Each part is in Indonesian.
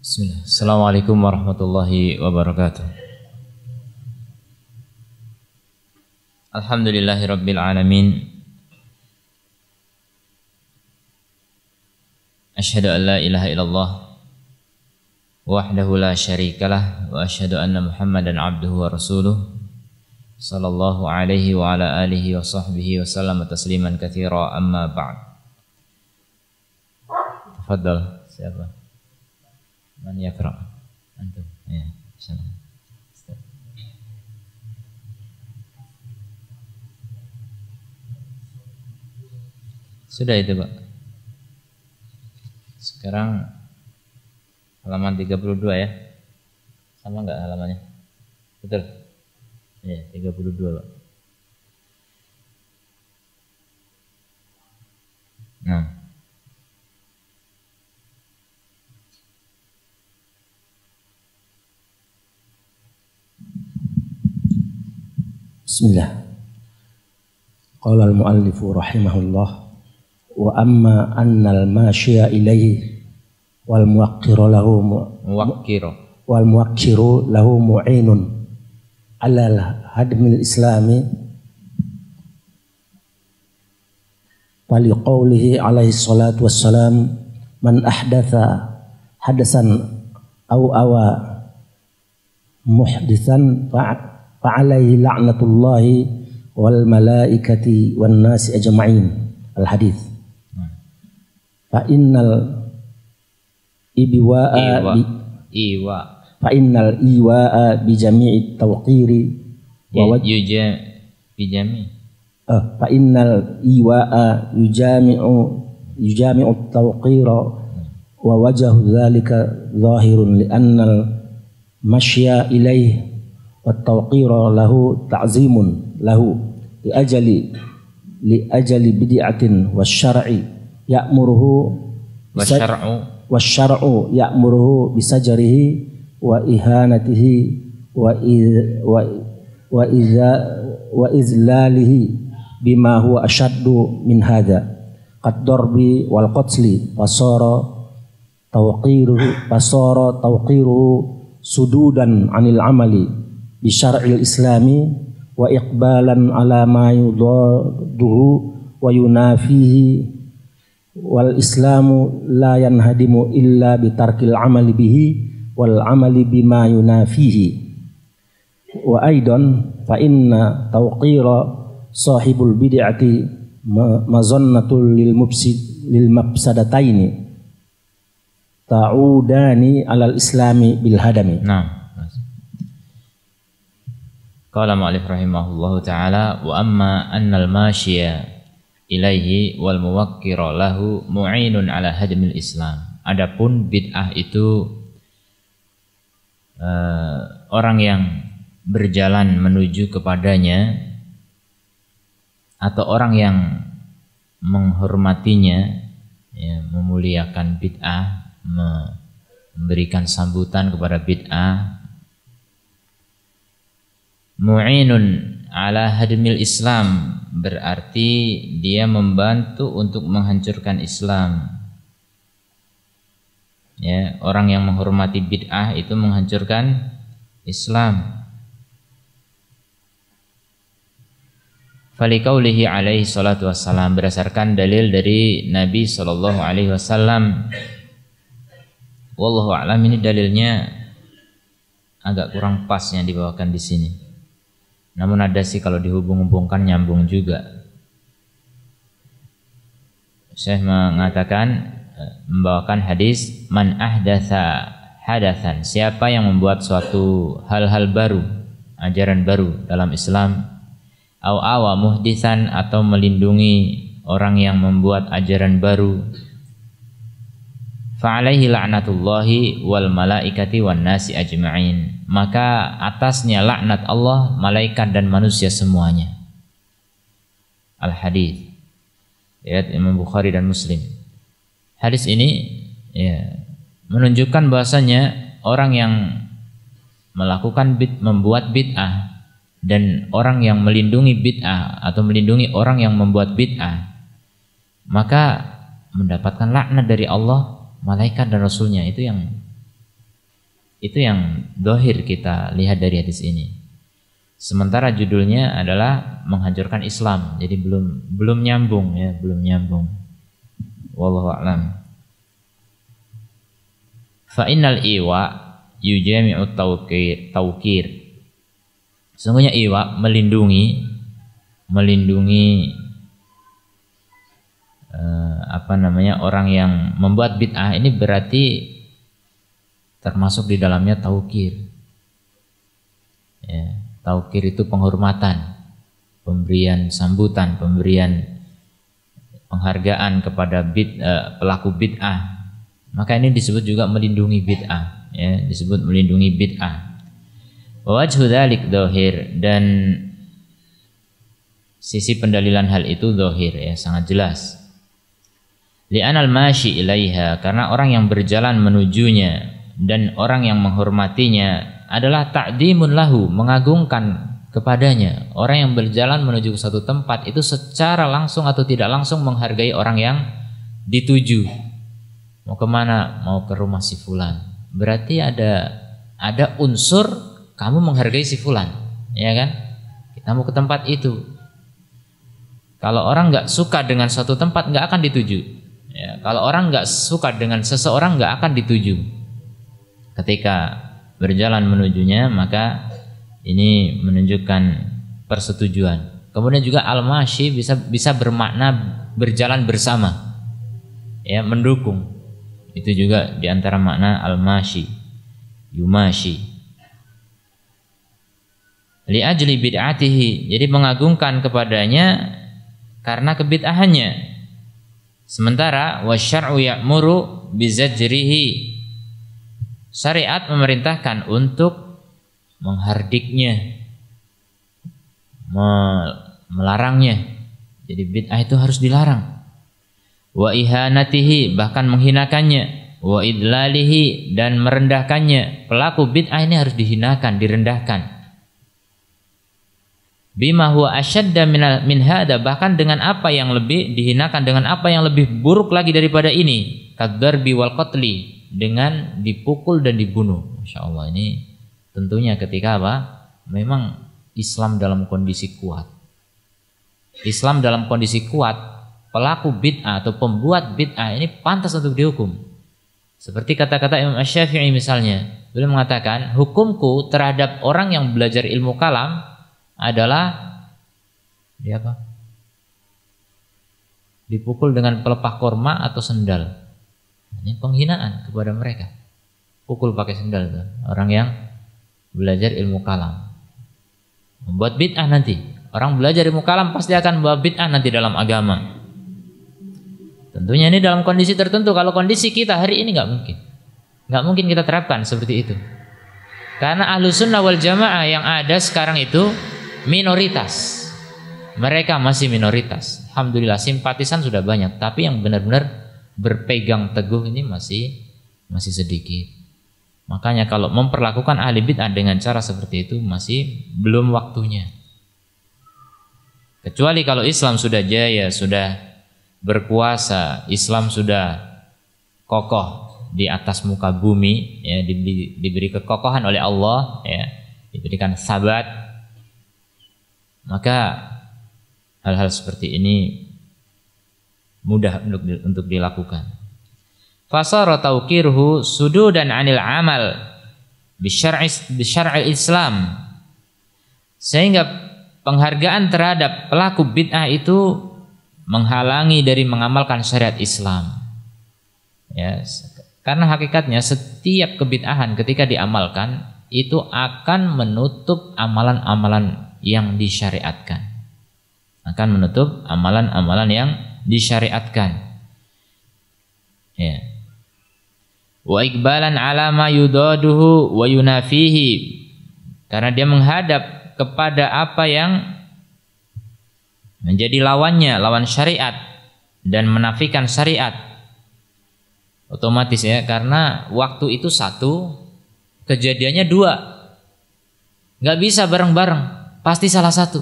بسم الله السلام عليكم ورحمة الله وبركاته الحمد لله رب العالمين أشهد أن لا إله إلا الله وحده لا شريك له وأشهد أن محمدا عبده ورسوله صلى الله عليه وعلى آله وصحبه وسلم تسليما كثيرا أما بعد تفضل سيادة Man iya, Antum. Ya, salam Sudah itu, Pak. Sekarang halaman 32 ya. Sama nggak halamannya? Betul. Ya, 32, Pak. Nah. Bismillah. Qala al muallif rahimahullah wa amma anna al mashiya ilaihi wal muwaqqiru lahu muwaqqiru wal muwaqqiru lahu mu'inun ala hadmil islami wali qawlihi alaihi salatu wassalam man ahdatha hadasan au awa muhdithan fa'at فعليه لعنة الله والملائكة والناس أجمعين الحديث فإن الإبواء إيواء فإن الإيواء بجميع التوقير ووجه بجميع آه، فإن الإيواء يجامع يجامع التوقير ووجه ذلك ظاهر لأن المشي إليه والتوقير له تعظيم له لأجل لأجل بدعة والشرع يأمره والشرع والشرع يأمره بسجره وإهانته وإذ وإذلاله بما هو أشد من هذا قد ضرب والقتل فصار توقيره فصار توقيره سدودا عن العمل bisyar'il islami wa iqbalan ala ma yudaduhu wa yunafihi wal islamu la yanhadimu illa bitarkil amali bihi wal amali bima yunafihi wa aidan fa inna tawqira sahibul bid'ati mazannatul lil mubsid lil mafsadataini ta'udani alal islami bil hadami nah Qala ma'alif rahimahullahu ta'ala wa amma annal masyia ilaihi wal muwakkira lahu mu'inun ala hadmil islam. Adapun bid'ah itu uh, orang yang berjalan menuju kepadanya atau orang yang menghormatinya ya, memuliakan bid'ah memberikan sambutan kepada bid'ah mu'inun ala hadmil Islam berarti dia membantu untuk menghancurkan Islam. Ya, orang yang menghormati bid'ah itu menghancurkan Islam. Falikaulihi alaihi salatu wassalam berdasarkan dalil dari Nabi sallallahu alaihi wasallam. Wallahu alam ini dalilnya agak kurang pas yang dibawakan di sini. Namun ada sih kalau dihubung-hubungkan nyambung juga. Syekh mengatakan e, membawakan hadis man ahdatha hadasan. Siapa yang membuat suatu hal-hal baru, ajaran baru dalam Islam au awa muhdisan atau melindungi orang yang membuat ajaran baru Fa'alaihi la'natullahi wal malaikati wan nasi ajma'in. Maka atasnya laknat Allah, malaikat dan manusia semuanya. Al hadis. ayat Imam Bukhari dan Muslim. Hadis ini ya, menunjukkan bahasanya orang yang melakukan bid, membuat bid'ah dan orang yang melindungi bid'ah atau melindungi orang yang membuat bid'ah maka mendapatkan laknat dari Allah malaikat dan rasulnya itu yang itu yang dohir kita lihat dari hadis ini. Sementara judulnya adalah menghancurkan Islam, jadi belum belum nyambung ya, belum nyambung. Wallahu a'lam. Fa innal iwa yujami'u tawqir, tawqir. Sesungguhnya iwa melindungi melindungi eh, apa namanya orang yang membuat bid'ah ini berarti termasuk di dalamnya taukir. Ya, taukir itu penghormatan, pemberian sambutan, pemberian penghargaan kepada bid eh, pelaku bid'ah. Maka ini disebut juga melindungi bid'ah, ya, disebut melindungi bid'ah. Wajhu dhalik dohir dan sisi pendalilan hal itu dohir ya sangat jelas. Li'anal mashi ilaiha karena orang yang berjalan menujunya dan orang yang menghormatinya adalah ta'dimun lahu mengagungkan kepadanya. Orang yang berjalan menuju ke satu tempat itu secara langsung atau tidak langsung menghargai orang yang dituju. Mau kemana? Mau ke rumah si fulan. Berarti ada ada unsur kamu menghargai si fulan, ya kan? Kita mau ke tempat itu. Kalau orang nggak suka dengan satu tempat nggak akan dituju Ya, kalau orang nggak suka dengan seseorang nggak akan dituju. Ketika berjalan menujunya maka ini menunjukkan persetujuan. Kemudian juga al mashi bisa bisa bermakna berjalan bersama. Ya, mendukung. Itu juga di antara makna al mashi Yumashi. Li ajli bid'atihi. Jadi mengagungkan kepadanya karena kebid'ahannya Sementara wasyar'u ya'muru bizajrihi. Syariat memerintahkan untuk menghardiknya, melarangnya. Jadi bid'ah itu harus dilarang. Wa ihanatihi bahkan menghinakannya, wa idlalihi dan merendahkannya. Pelaku bid'ah ini harus dihinakan, direndahkan bima huwa asyadda minal, min hada bahkan dengan apa yang lebih dihinakan dengan apa yang lebih buruk lagi daripada ini kadarbi wal qatli dengan dipukul dan dibunuh Insyaallah ini tentunya ketika apa memang Islam dalam kondisi kuat Islam dalam kondisi kuat pelaku bid'ah atau pembuat bid'ah ini pantas untuk dihukum seperti kata-kata Imam Syafi'i misalnya, beliau mengatakan, hukumku terhadap orang yang belajar ilmu kalam adalah dia ya apa? Dipukul dengan pelepah korma atau sendal. Ini penghinaan kepada mereka. Pukul pakai sendal itu. Orang yang belajar ilmu kalam. Membuat bid'ah nanti. Orang belajar ilmu kalam pasti akan membuat bid'ah nanti dalam agama. Tentunya ini dalam kondisi tertentu. Kalau kondisi kita hari ini nggak mungkin. Nggak mungkin kita terapkan seperti itu. Karena ahlu sunnah wal jamaah yang ada sekarang itu minoritas. Mereka masih minoritas. Alhamdulillah simpatisan sudah banyak, tapi yang benar-benar berpegang teguh ini masih masih sedikit. Makanya kalau memperlakukan ahli bid'ah dengan cara seperti itu masih belum waktunya. Kecuali kalau Islam sudah jaya, sudah berkuasa, Islam sudah kokoh di atas muka bumi, ya, diberi, diberi kekokohan oleh Allah, ya, diberikan sabat, maka hal-hal seperti ini mudah untuk dilakukan. Fasara tauqirhu dan anil amal bisyar'il Islam. Sehingga penghargaan terhadap pelaku bid'ah itu menghalangi dari mengamalkan syariat Islam. Ya, karena hakikatnya setiap kebid'ahan ketika diamalkan itu akan menutup amalan-amalan yang disyariatkan. Akan menutup amalan-amalan yang disyariatkan. Ya. Wa ikbalan ala ma wa yunafihi. Karena dia menghadap kepada apa yang menjadi lawannya, lawan syariat dan menafikan syariat otomatis ya karena waktu itu satu kejadiannya dua nggak bisa bareng-bareng pasti salah satu.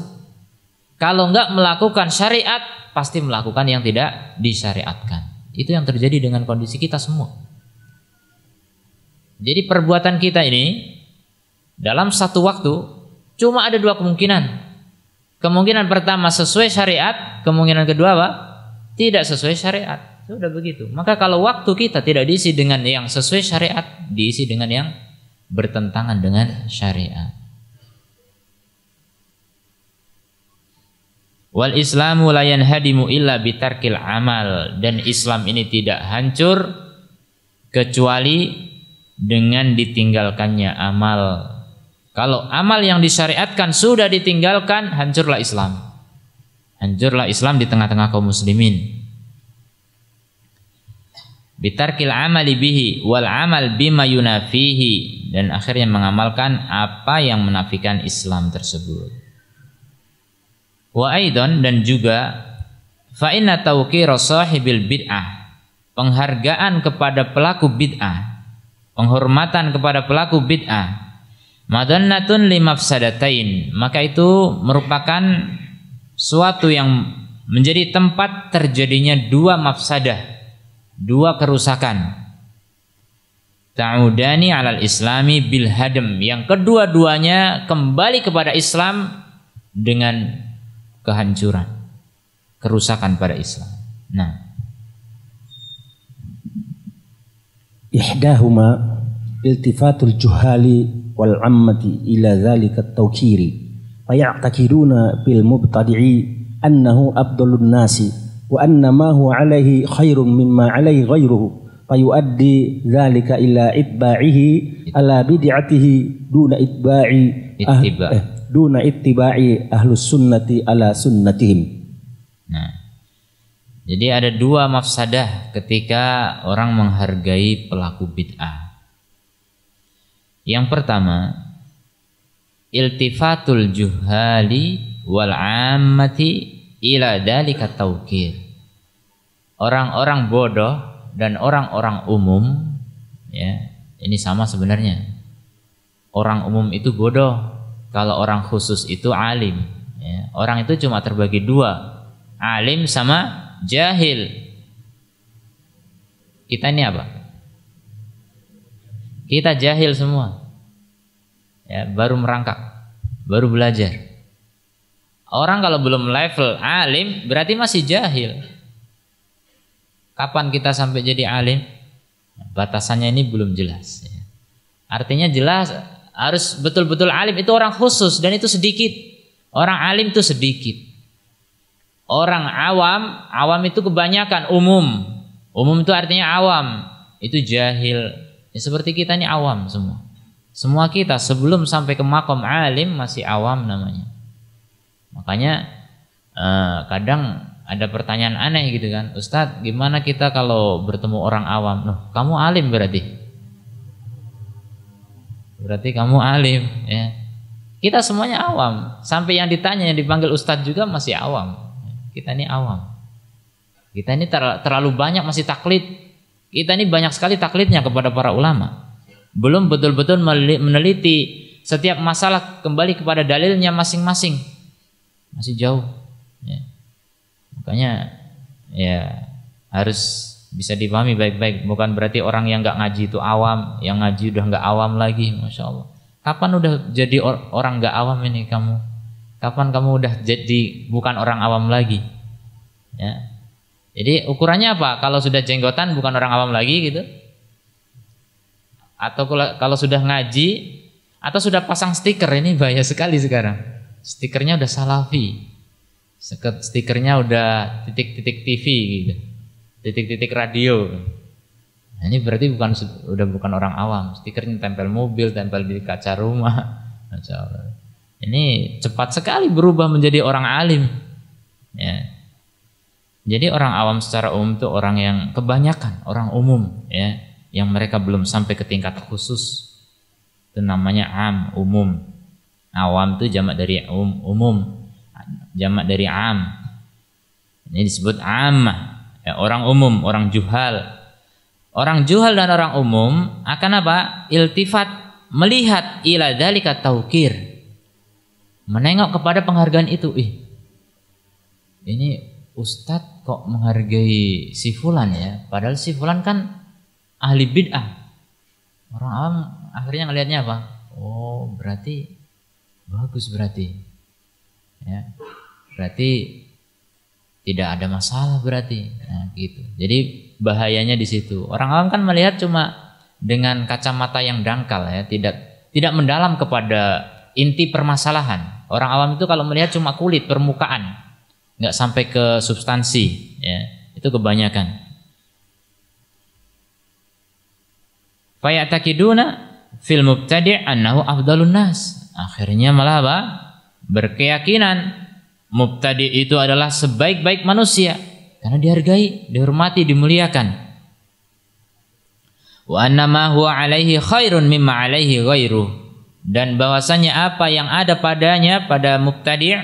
Kalau enggak melakukan syariat, pasti melakukan yang tidak disyariatkan. Itu yang terjadi dengan kondisi kita semua. Jadi perbuatan kita ini dalam satu waktu cuma ada dua kemungkinan. Kemungkinan pertama sesuai syariat, kemungkinan kedua apa? Tidak sesuai syariat. Sudah begitu. Maka kalau waktu kita tidak diisi dengan yang sesuai syariat, diisi dengan yang bertentangan dengan syariat. Wal Islamu layan hadimu illa bitarkil amal dan Islam ini tidak hancur kecuali dengan ditinggalkannya amal. Kalau amal yang disyariatkan sudah ditinggalkan, hancurlah Islam. Hancurlah Islam di tengah-tengah kaum muslimin. Bitarkil amali bihi wal amal bima yunafihi dan akhirnya mengamalkan apa yang menafikan Islam tersebut. Wa aidan dan juga fa inna tawqira sahibil bid'ah penghargaan kepada pelaku bid'ah penghormatan kepada pelaku bid'ah madannatun limafsadatain maka itu merupakan suatu yang menjadi tempat terjadinya dua mafsadah dua kerusakan ta'udani alal islami bil hadam yang kedua-duanya kembali kepada Islam dengan kehancuran, kerusakan pada Islam. Nah, ihdahuma iltifatul juhali wal ammati ila dhalika at-tawkiri faya'takiduna bil mubtadi'i annahu abdulun nasi wa anna ma huwa alaihi khairun mimma alaihi ghairuhu fayuaddi dhalika ila itba'ihi ala bid'atihi duna itba'i ittiba' ah, eh, duna ittiba'i ahlus sunnati ala sunnatihim. Nah, jadi ada dua mafsadah ketika orang menghargai pelaku bid'ah. Yang pertama, iltifatul juhali wal ammati ila dalika tawkir. Orang-orang bodoh dan orang-orang umum ya, ini sama sebenarnya. Orang umum itu bodoh kalau orang khusus itu alim. Ya. Orang itu cuma terbagi dua, alim sama jahil. Kita ini apa? Kita jahil semua. Ya, baru merangkak, baru belajar. Orang kalau belum level alim berarti masih jahil. Kapan kita sampai jadi alim? Batasannya ini belum jelas. Artinya jelas harus betul-betul alim itu orang khusus dan itu sedikit. Orang alim itu sedikit. Orang awam, awam itu kebanyakan umum. Umum itu artinya awam, itu jahil. Ya, seperti kita ini awam semua. Semua kita sebelum sampai ke makom alim masih awam namanya. Makanya eh, kadang ada pertanyaan aneh gitu kan, Ustadz gimana kita kalau bertemu orang awam? Loh, kamu alim berarti? berarti kamu alim ya kita semuanya awam sampai yang ditanya yang dipanggil ustadz juga masih awam kita ini awam kita ini ter terlalu banyak masih taklid kita ini banyak sekali taklidnya kepada para ulama belum betul-betul meneliti setiap masalah kembali kepada dalilnya masing-masing masih jauh ya. makanya ya harus bisa dipahami baik-baik bukan berarti orang yang nggak ngaji itu awam yang ngaji udah nggak awam lagi masya Allah kapan udah jadi or orang nggak awam ini kamu kapan kamu udah jadi bukan orang awam lagi ya jadi ukurannya apa kalau sudah jenggotan bukan orang awam lagi gitu atau kalau sudah ngaji atau sudah pasang stiker ini bahaya sekali sekarang stikernya udah salafi stikernya udah titik-titik TV gitu titik-titik radio. Nah, ini berarti bukan udah bukan orang awam. Stikernya tempel mobil, tempel di kaca rumah. Ini cepat sekali berubah menjadi orang alim. Ya. Jadi orang awam secara umum itu orang yang kebanyakan, orang umum ya, yang mereka belum sampai ke tingkat khusus. Itu namanya am, umum. Awam itu jamak dari um, umum. Jamak dari am. Ini disebut amah ya, orang umum, orang juhal. Orang juhal dan orang umum akan apa? Iltifat melihat ila dalika taukir. Menengok kepada penghargaan itu, ih. Ini ustaz kok menghargai si fulan ya, padahal si fulan kan ahli bid'ah. Orang awam akhirnya ngelihatnya apa? Oh, berarti bagus berarti. Ya. Berarti tidak ada masalah berarti nah, gitu jadi bahayanya di situ orang-orang kan melihat cuma dengan kacamata yang dangkal ya tidak tidak mendalam kepada inti permasalahan orang awam itu kalau melihat cuma kulit permukaan nggak sampai ke substansi ya itu kebanyakan fayatakiduna fil mubtadi' annahu afdalun nas akhirnya malah berkeyakinan Mubtadi itu adalah sebaik-baik manusia karena dihargai, dihormati, dimuliakan. Wa nama huwa alaihi khairun mimma alaihi ghairu. Dan bahwasanya apa yang ada padanya pada mubtadi'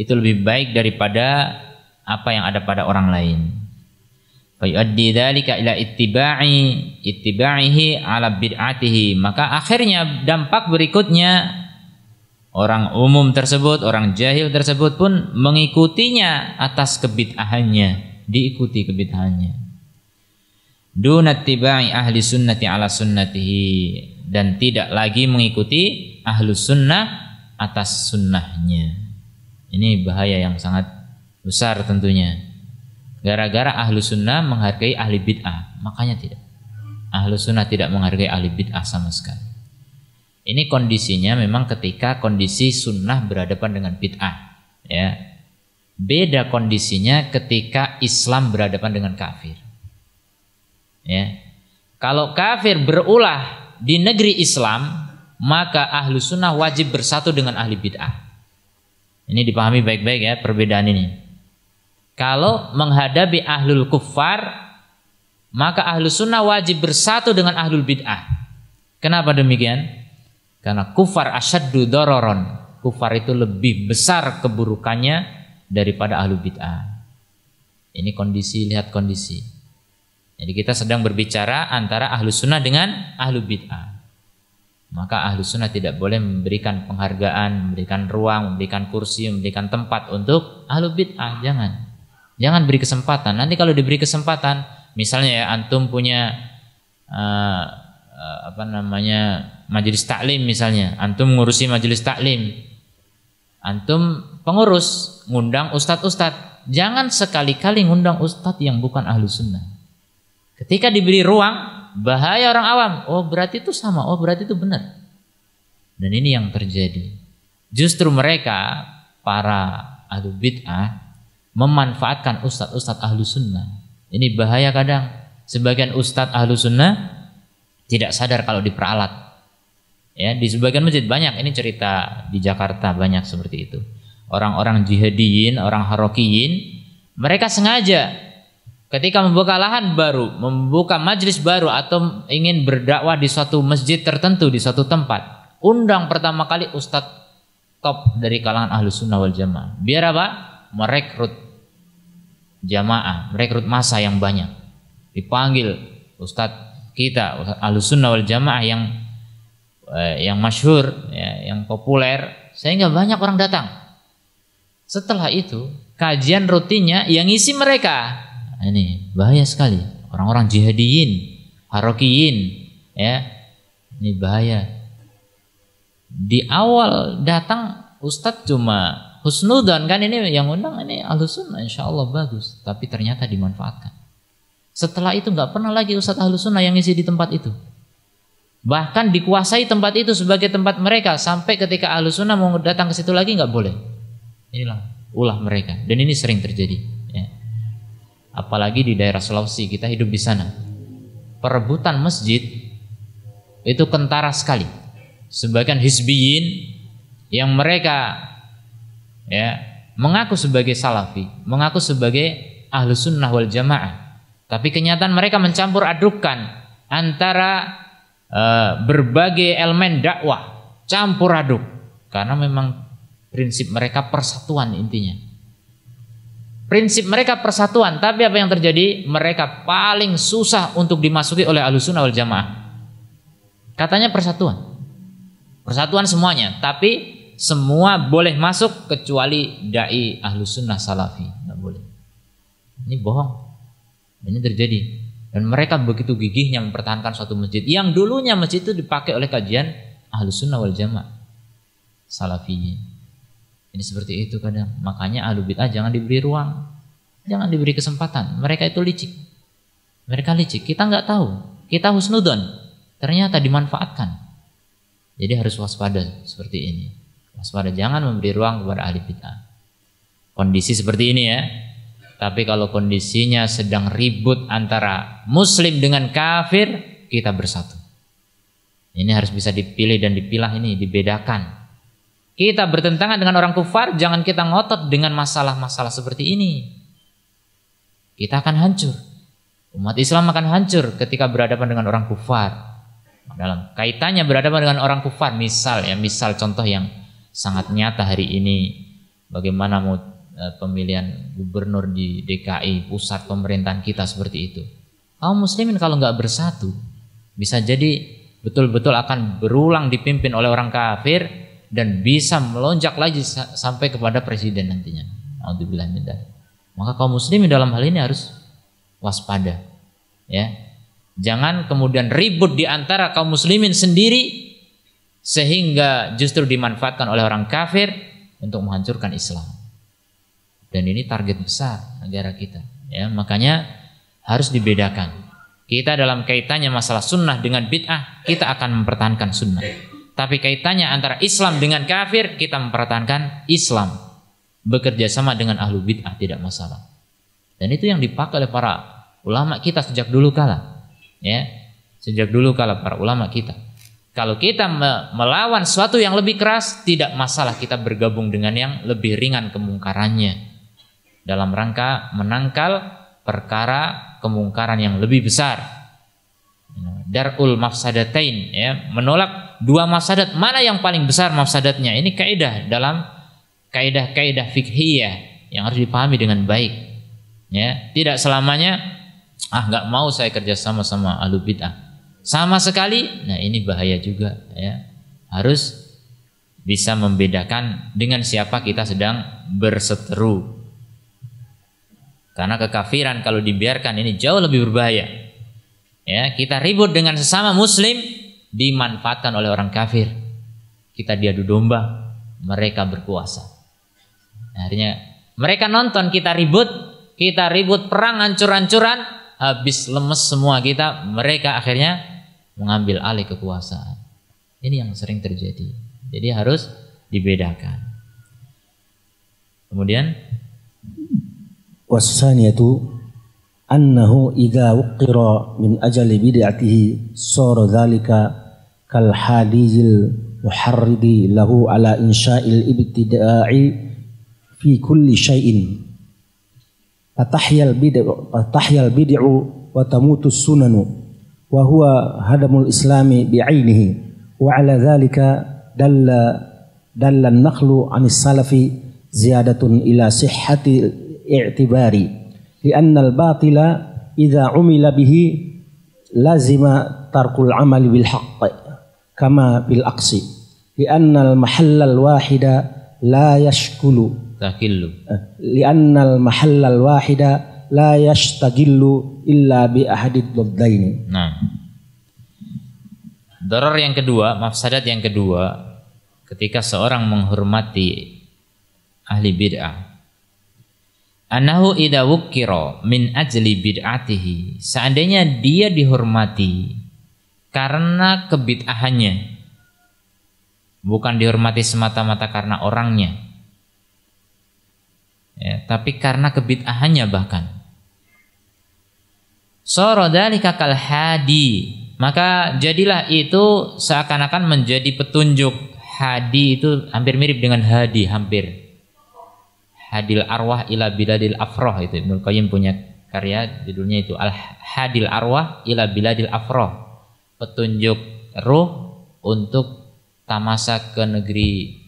itu lebih baik daripada apa yang ada pada orang lain. Fayuaddi dzalika ila ittiba'i ittiba'ihi ala bid'atihi. Maka akhirnya dampak berikutnya Orang umum tersebut, orang jahil tersebut pun mengikutinya atas kebitahannya, diikuti kebid'ahannya. Dunattiba'i ahli sunnati ala sunnatihi dan tidak lagi mengikuti ahlu sunnah atas sunnahnya. Ini bahaya yang sangat besar tentunya. Gara-gara ahlu sunnah menghargai ahli bid'ah, makanya tidak. Ahlu sunnah tidak menghargai ahli bid'ah sama sekali. Ini kondisinya memang ketika kondisi sunnah berhadapan dengan bid'ah. Ya. Beda kondisinya ketika Islam berhadapan dengan kafir. Ya. Kalau kafir berulah di negeri Islam, maka ahlu sunnah wajib bersatu dengan ahli bid'ah. Ini dipahami baik-baik ya perbedaan ini. Kalau menghadapi ahlul kufar, maka ahlu sunnah wajib bersatu dengan ahlul bid'ah. Kenapa demikian? Karena kufar asyaddu dororon. Kufar itu lebih besar keburukannya daripada ahlu bid'ah. Ini kondisi, lihat kondisi. Jadi kita sedang berbicara antara ahlu sunnah dengan ahlu bid'ah. Maka ahlu sunnah tidak boleh memberikan penghargaan, memberikan ruang, memberikan kursi, memberikan tempat untuk ahlu bid'ah. Jangan. Jangan beri kesempatan. Nanti kalau diberi kesempatan, misalnya ya antum punya uh, uh, apa namanya majelis taklim misalnya, antum ngurusi majelis taklim. Antum pengurus, ngundang ustadz-ustadz. Jangan sekali-kali ngundang ustadz yang bukan ahlu sunnah. Ketika diberi ruang, bahaya orang awam. Oh berarti itu sama, oh berarti itu benar. Dan ini yang terjadi. Justru mereka, para ahlu bid'ah, memanfaatkan ustadz-ustadz ahlu sunnah. Ini bahaya kadang. Sebagian ustadz ahlu sunnah tidak sadar kalau diperalat Ya, di sebagian masjid banyak ini cerita di Jakarta banyak seperti itu. Orang-orang jihadiyin, orang harokiyin, mereka sengaja ketika membuka lahan baru, membuka majlis baru atau ingin berdakwah di suatu masjid tertentu di suatu tempat, undang pertama kali ustadz top dari kalangan ahlus sunnah wal jamaah. Biar apa? Merekrut jamaah, merekrut masa yang banyak. Dipanggil ustadz kita, ahlu sunnah wal jamaah yang Eh, yang masyhur, ya, yang populer, sehingga banyak orang datang. Setelah itu, kajian rutinnya yang isi mereka. Nah, ini bahaya sekali. Orang-orang jihadiin, harokiin, ya. Ini bahaya. Di awal datang Ustadz cuma husnudan kan ini yang undang ini alusun, insya Allah bagus. Tapi ternyata dimanfaatkan. Setelah itu nggak pernah lagi Ustadz alusun yang isi di tempat itu. Bahkan dikuasai tempat itu sebagai tempat mereka sampai ketika ahlu sunnah mau datang ke situ lagi nggak boleh. inilah ulah mereka dan ini sering terjadi. Ya. Apalagi di daerah Sulawesi kita hidup di sana. Perebutan masjid itu kentara sekali. Sebagian hisbiyin yang mereka ya mengaku sebagai salafi, mengaku sebagai ahlu sunnah wal jamaah. Tapi kenyataan mereka mencampur adukkan antara Eh, berbagai elemen dakwah campur aduk karena memang prinsip mereka persatuan intinya. Prinsip mereka persatuan, tapi apa yang terjadi? Mereka paling susah untuk dimasuki oleh alusunah wal jamaah. Katanya persatuan. Persatuan semuanya, tapi semua boleh masuk kecuali dai ahlu sunnah salafi nggak boleh ini bohong ini terjadi dan mereka begitu gigihnya mempertahankan suatu masjid. Yang dulunya masjid itu dipakai oleh kajian ahlus sunnah wal jamaah. salafi Ini seperti itu kadang. Makanya ahlu bid'ah jangan diberi ruang. Jangan diberi kesempatan. Mereka itu licik. Mereka licik. Kita nggak tahu. Kita husnudon. Ternyata dimanfaatkan. Jadi harus waspada seperti ini. Waspada jangan memberi ruang kepada ahli bid'ah. Kondisi seperti ini ya. Tapi kalau kondisinya sedang ribut antara muslim dengan kafir, kita bersatu. Ini harus bisa dipilih dan dipilah ini, dibedakan. Kita bertentangan dengan orang kufar, jangan kita ngotot dengan masalah-masalah seperti ini. Kita akan hancur. Umat Islam akan hancur ketika berhadapan dengan orang kufar. Dalam kaitannya berhadapan dengan orang kufar, misal ya, misal contoh yang sangat nyata hari ini. Bagaimana mau Eh, pemilihan gubernur di DKI pusat pemerintahan kita seperti itu. Kaum muslimin kalau nggak bersatu bisa jadi betul-betul akan berulang dipimpin oleh orang kafir dan bisa melonjak lagi sampai kepada presiden nantinya. Alhamdulillah Maka kaum muslimin dalam hal ini harus waspada. Ya. Jangan kemudian ribut di antara kaum muslimin sendiri sehingga justru dimanfaatkan oleh orang kafir untuk menghancurkan Islam. Dan ini target besar negara kita. Ya, makanya harus dibedakan. Kita dalam kaitannya masalah sunnah dengan bid'ah, kita akan mempertahankan sunnah. Tapi kaitannya antara Islam dengan kafir, kita mempertahankan Islam. Bekerja sama dengan ahlu bid'ah tidak masalah. Dan itu yang dipakai oleh para ulama kita sejak dulu kala. Ya, sejak dulu kala para ulama kita. Kalau kita melawan sesuatu yang lebih keras, tidak masalah kita bergabung dengan yang lebih ringan kemungkarannya dalam rangka menangkal perkara kemungkaran yang lebih besar. Darul mafsadatain ya, menolak dua mafsadat mana yang paling besar mafsadatnya. Ini kaidah dalam kaidah-kaidah fikhiyah yang harus dipahami dengan baik. Ya, tidak selamanya ah nggak mau saya kerja sama sama ahlu bid'ah. Sama sekali, nah ini bahaya juga ya. Harus bisa membedakan dengan siapa kita sedang berseteru karena kekafiran kalau dibiarkan ini jauh lebih berbahaya. Ya, kita ribut dengan sesama muslim dimanfaatkan oleh orang kafir. Kita diadu domba, mereka berkuasa. Akhirnya mereka nonton kita ribut, kita ribut perang hancur-hancuran, habis lemes semua kita, mereka akhirnya mengambil alih kekuasaan. Ini yang sering terjadi. Jadi harus dibedakan. Kemudian والثانية أنه إذا وقر من أجل بدعته صار ذلك كالحادي المحرض له على إنشاء الابتداع في كل شيء فتحيا البدع فتحيا البدع وتموت السنن وهو هدم الإسلام بعينه وعلى ذلك دل دل النقل عن السلف زيادة إلى صحة i'tibari لأن al-batila عمل umila bihi lazima tarkul amal bil haqq kama bil aqsi لا al-mahalla al-wahida la yashkulu takillu li'anna al-mahalla al-wahida yang kedua, mafsadat yang kedua, ketika seorang menghormati ahli bid'ah Anahu idha wukiro min ajli bid'atihi Seandainya dia dihormati Karena kebid'ahannya Bukan dihormati semata-mata karena orangnya ya, Tapi karena kebid'ahannya bahkan Soro dalika hadi Maka jadilah itu seakan-akan menjadi petunjuk Hadi itu hampir mirip dengan hadi Hampir hadil arwah ila biladil afroh itu Ibnu Qayyim punya karya judulnya itu al hadil arwah ila biladil afroh petunjuk ruh untuk tamasa ke negeri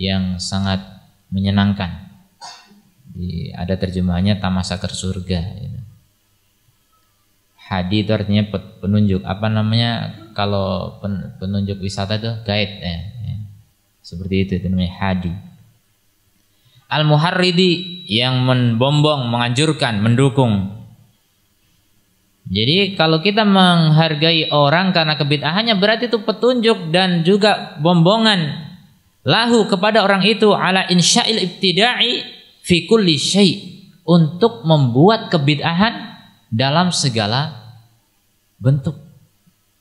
yang sangat menyenangkan Di, ada terjemahannya tamasa ke surga gitu. hadi itu artinya penunjuk apa namanya kalau penunjuk wisata itu guide ya, ya. seperti itu itu namanya hadi Al-Muharridi yang membombong, menganjurkan, mendukung. Jadi kalau kita menghargai orang karena kebid'ahannya berarti itu petunjuk dan juga bombongan lahu kepada orang itu ala insya'il ibtida'i fi kulli syai' untuk membuat kebid'ahan dalam segala bentuk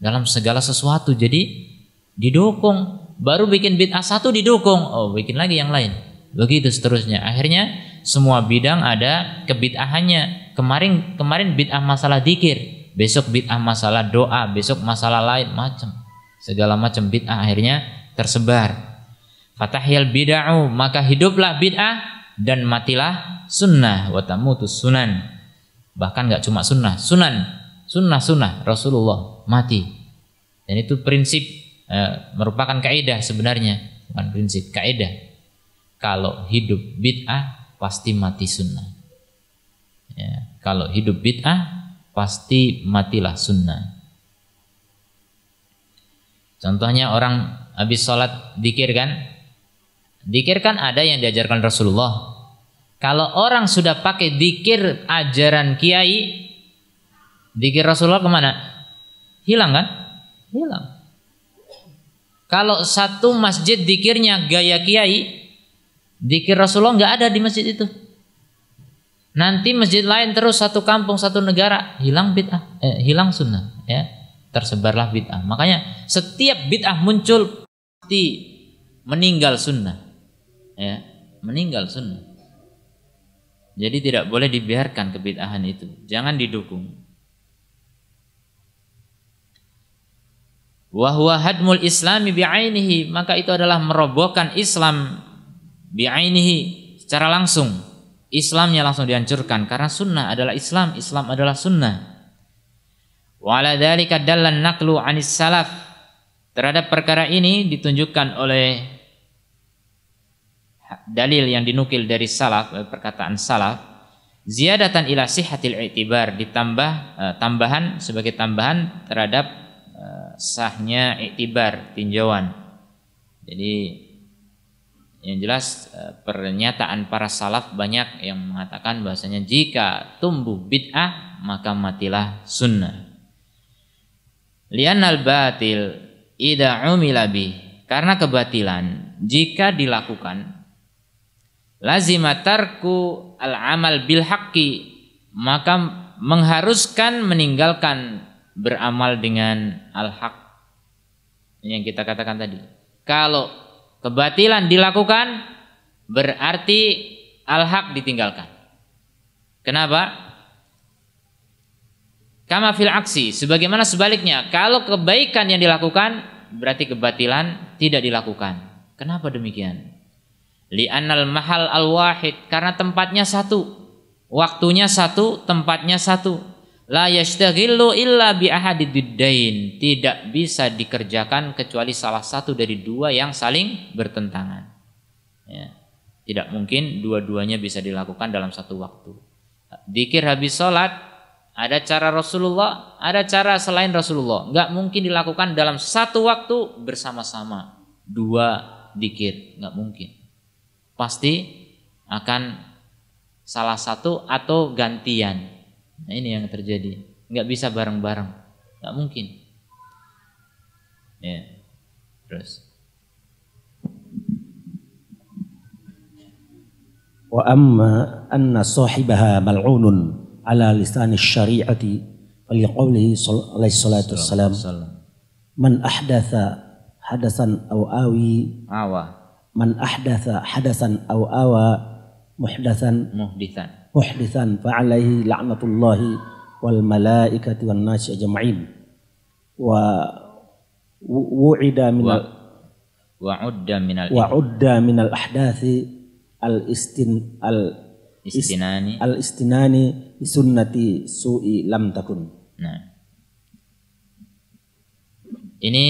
dalam segala sesuatu jadi didukung baru bikin bid'ah satu didukung oh bikin lagi yang lain Begitu seterusnya. Akhirnya semua bidang ada kebid'ahannya. Kemarin kemarin bid'ah masalah dikir, besok bid'ah masalah doa, besok masalah lain macam. Segala macam bid'ah akhirnya tersebar. Fatahil bidahu maka hiduplah bid'ah dan matilah sunnah watamu tuh sunan. Bahkan nggak cuma sunnah, sunan, sunnah sunnah Rasulullah mati. Dan itu prinsip eh, merupakan kaidah sebenarnya, bukan prinsip kaidah kalau hidup bid'ah pasti mati sunnah. Ya, kalau hidup bid'ah pasti matilah sunnah. Contohnya orang habis sholat dikir kan? Dikir kan ada yang diajarkan Rasulullah. Kalau orang sudah pakai dikir ajaran kiai, dikir Rasulullah kemana? Hilang kan? Hilang. Kalau satu masjid dikirnya gaya kiai, Dikir Rasulullah nggak ada di masjid itu. Nanti masjid lain terus satu kampung satu negara hilang bid'ah, eh, hilang sunnah, ya tersebarlah bid'ah. Makanya setiap bid'ah muncul pasti meninggal sunnah, ya meninggal sunnah. Jadi tidak boleh dibiarkan kebid'ahan itu, jangan didukung. Wahwahadmul islami bi'ainihi maka itu adalah merobohkan Islam bi'ainihi secara langsung Islamnya langsung dihancurkan karena sunnah adalah Islam, Islam adalah sunnah. Wala dzalika dallan anis salaf. Terhadap perkara ini ditunjukkan oleh dalil yang dinukil dari salaf, eh, perkataan salaf, ziyadatan ila sihhatil i'tibar ditambah eh, tambahan sebagai tambahan terhadap eh, sahnya i'tibar, tinjauan. Jadi yang jelas e, pernyataan para salaf banyak yang mengatakan bahasanya jika tumbuh bid'ah maka matilah sunnah. Lianal batil ida umilabi Karena kebatilan jika dilakukan lazimatarku al amal bil haqqi maka mengharuskan meninggalkan beramal dengan al haq yang kita katakan tadi. Kalau kebatilan dilakukan berarti al-haq ditinggalkan. Kenapa? Kama fil aksi, sebagaimana sebaliknya, kalau kebaikan yang dilakukan berarti kebatilan tidak dilakukan. Kenapa demikian? Li anal mahal al-wahid, karena tempatnya satu, waktunya satu, tempatnya satu. La yashtaghillu illa bi ahadiddain. Tidak bisa dikerjakan kecuali salah satu dari dua yang saling bertentangan. Ya. Tidak mungkin dua-duanya bisa dilakukan dalam satu waktu. Dikir habis sholat, ada cara Rasulullah, ada cara selain Rasulullah. Nggak mungkin dilakukan dalam satu waktu bersama-sama. Dua dikir, nggak mungkin. Pasti akan salah satu atau gantian Nah, ini yang terjadi. Nggak bisa bareng-bareng. Nggak mungkin. Ya. Terus. Wa amma anna sahibaha mal'unun ala lisan syari'ati faliqawlihi alaihi salatu wassalam man ahdatha hadasan aw awi awa man ahdatha hadasan aw awa muhdatsan muhdatsan muhdisan fa alaihi la'natullahi wal malaikati wan nasi ajma'in wa wu'ida min wa, udda min al wa udda min al ahdathi al istin al istinani al istinani bi sunnati su'i lam takun nah ini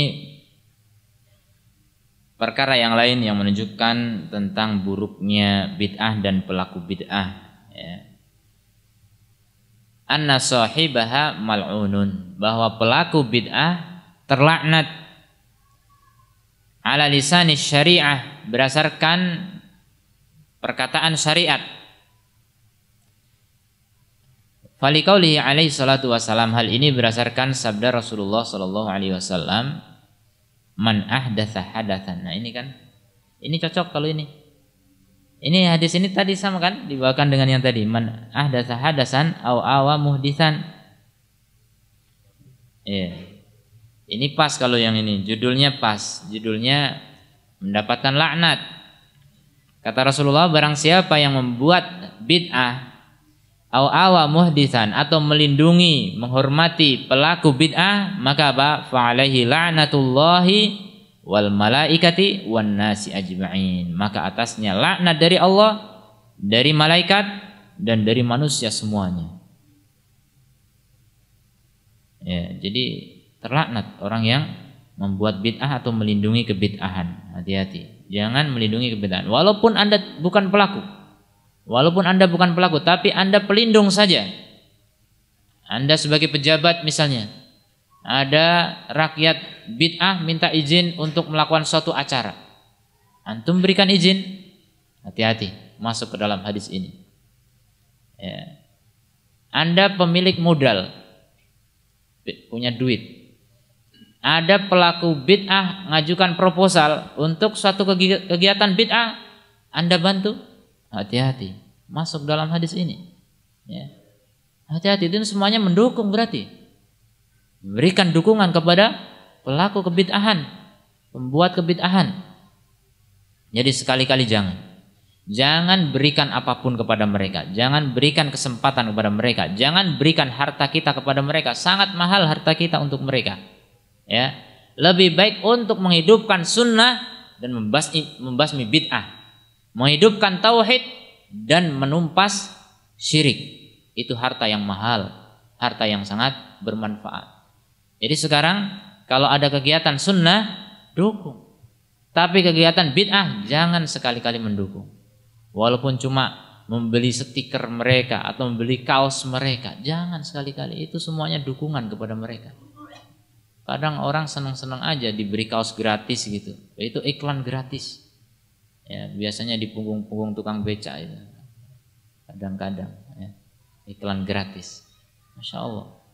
perkara yang lain yang menunjukkan tentang buruknya bid'ah dan pelaku bid'ah ya. Anna sahibaha mal'unun bahwa pelaku bid'ah terlaknat ala lisan syariah berdasarkan perkataan syariat. Falikaulihi alaihi salatu wasalam hal ini berdasarkan sabda Rasulullah sallallahu alaihi wasallam man ahdatha hadatsan. Nah ini kan ini cocok kalau ini ini hadis ini tadi sama kan dibawakan dengan yang tadi man ahdasa hadasan au awa muhdisan. Yeah. Ini pas kalau yang ini judulnya pas. Judulnya mendapatkan laknat. Kata Rasulullah barang siapa yang membuat bid'ah au awa muhdisan atau melindungi menghormati pelaku bid'ah maka apa la'natullahi wal malaikati wan nasi ajma'in. Maka atasnya laknat dari Allah, dari malaikat dan dari manusia semuanya. Ya, jadi terlaknat orang yang membuat bid'ah atau melindungi kebid'ahan. Hati-hati. Jangan melindungi kebid'ahan. Walaupun Anda bukan pelaku. Walaupun Anda bukan pelaku, tapi Anda pelindung saja. Anda sebagai pejabat misalnya, ada rakyat bid'ah minta izin untuk melakukan suatu acara. Antum berikan izin, hati-hati masuk ke dalam hadis ini. Ya. Anda pemilik modal, punya duit. Ada pelaku bid'ah ngajukan proposal untuk suatu kegiatan bid'ah, Anda bantu, hati-hati masuk dalam hadis ini. Ya. Hati-hati itu semuanya mendukung berarti Berikan dukungan kepada pelaku kebid'ahan, pembuat kebid'ahan. Jadi sekali-kali jangan. Jangan berikan apapun kepada mereka. Jangan berikan kesempatan kepada mereka. Jangan berikan harta kita kepada mereka. Sangat mahal harta kita untuk mereka. Ya, lebih baik untuk menghidupkan sunnah dan membasmi, membasmi bid'ah, menghidupkan tauhid dan menumpas syirik. Itu harta yang mahal, harta yang sangat bermanfaat. Jadi sekarang kalau ada kegiatan sunnah dukung. Tapi kegiatan bid'ah jangan sekali-kali mendukung. Walaupun cuma membeli stiker mereka atau membeli kaos mereka, jangan sekali-kali itu semuanya dukungan kepada mereka. Kadang orang senang-senang aja diberi kaos gratis gitu. Itu iklan gratis. Ya, biasanya di punggung-punggung tukang beca itu. Kadang-kadang ya. iklan gratis. Masya Allah.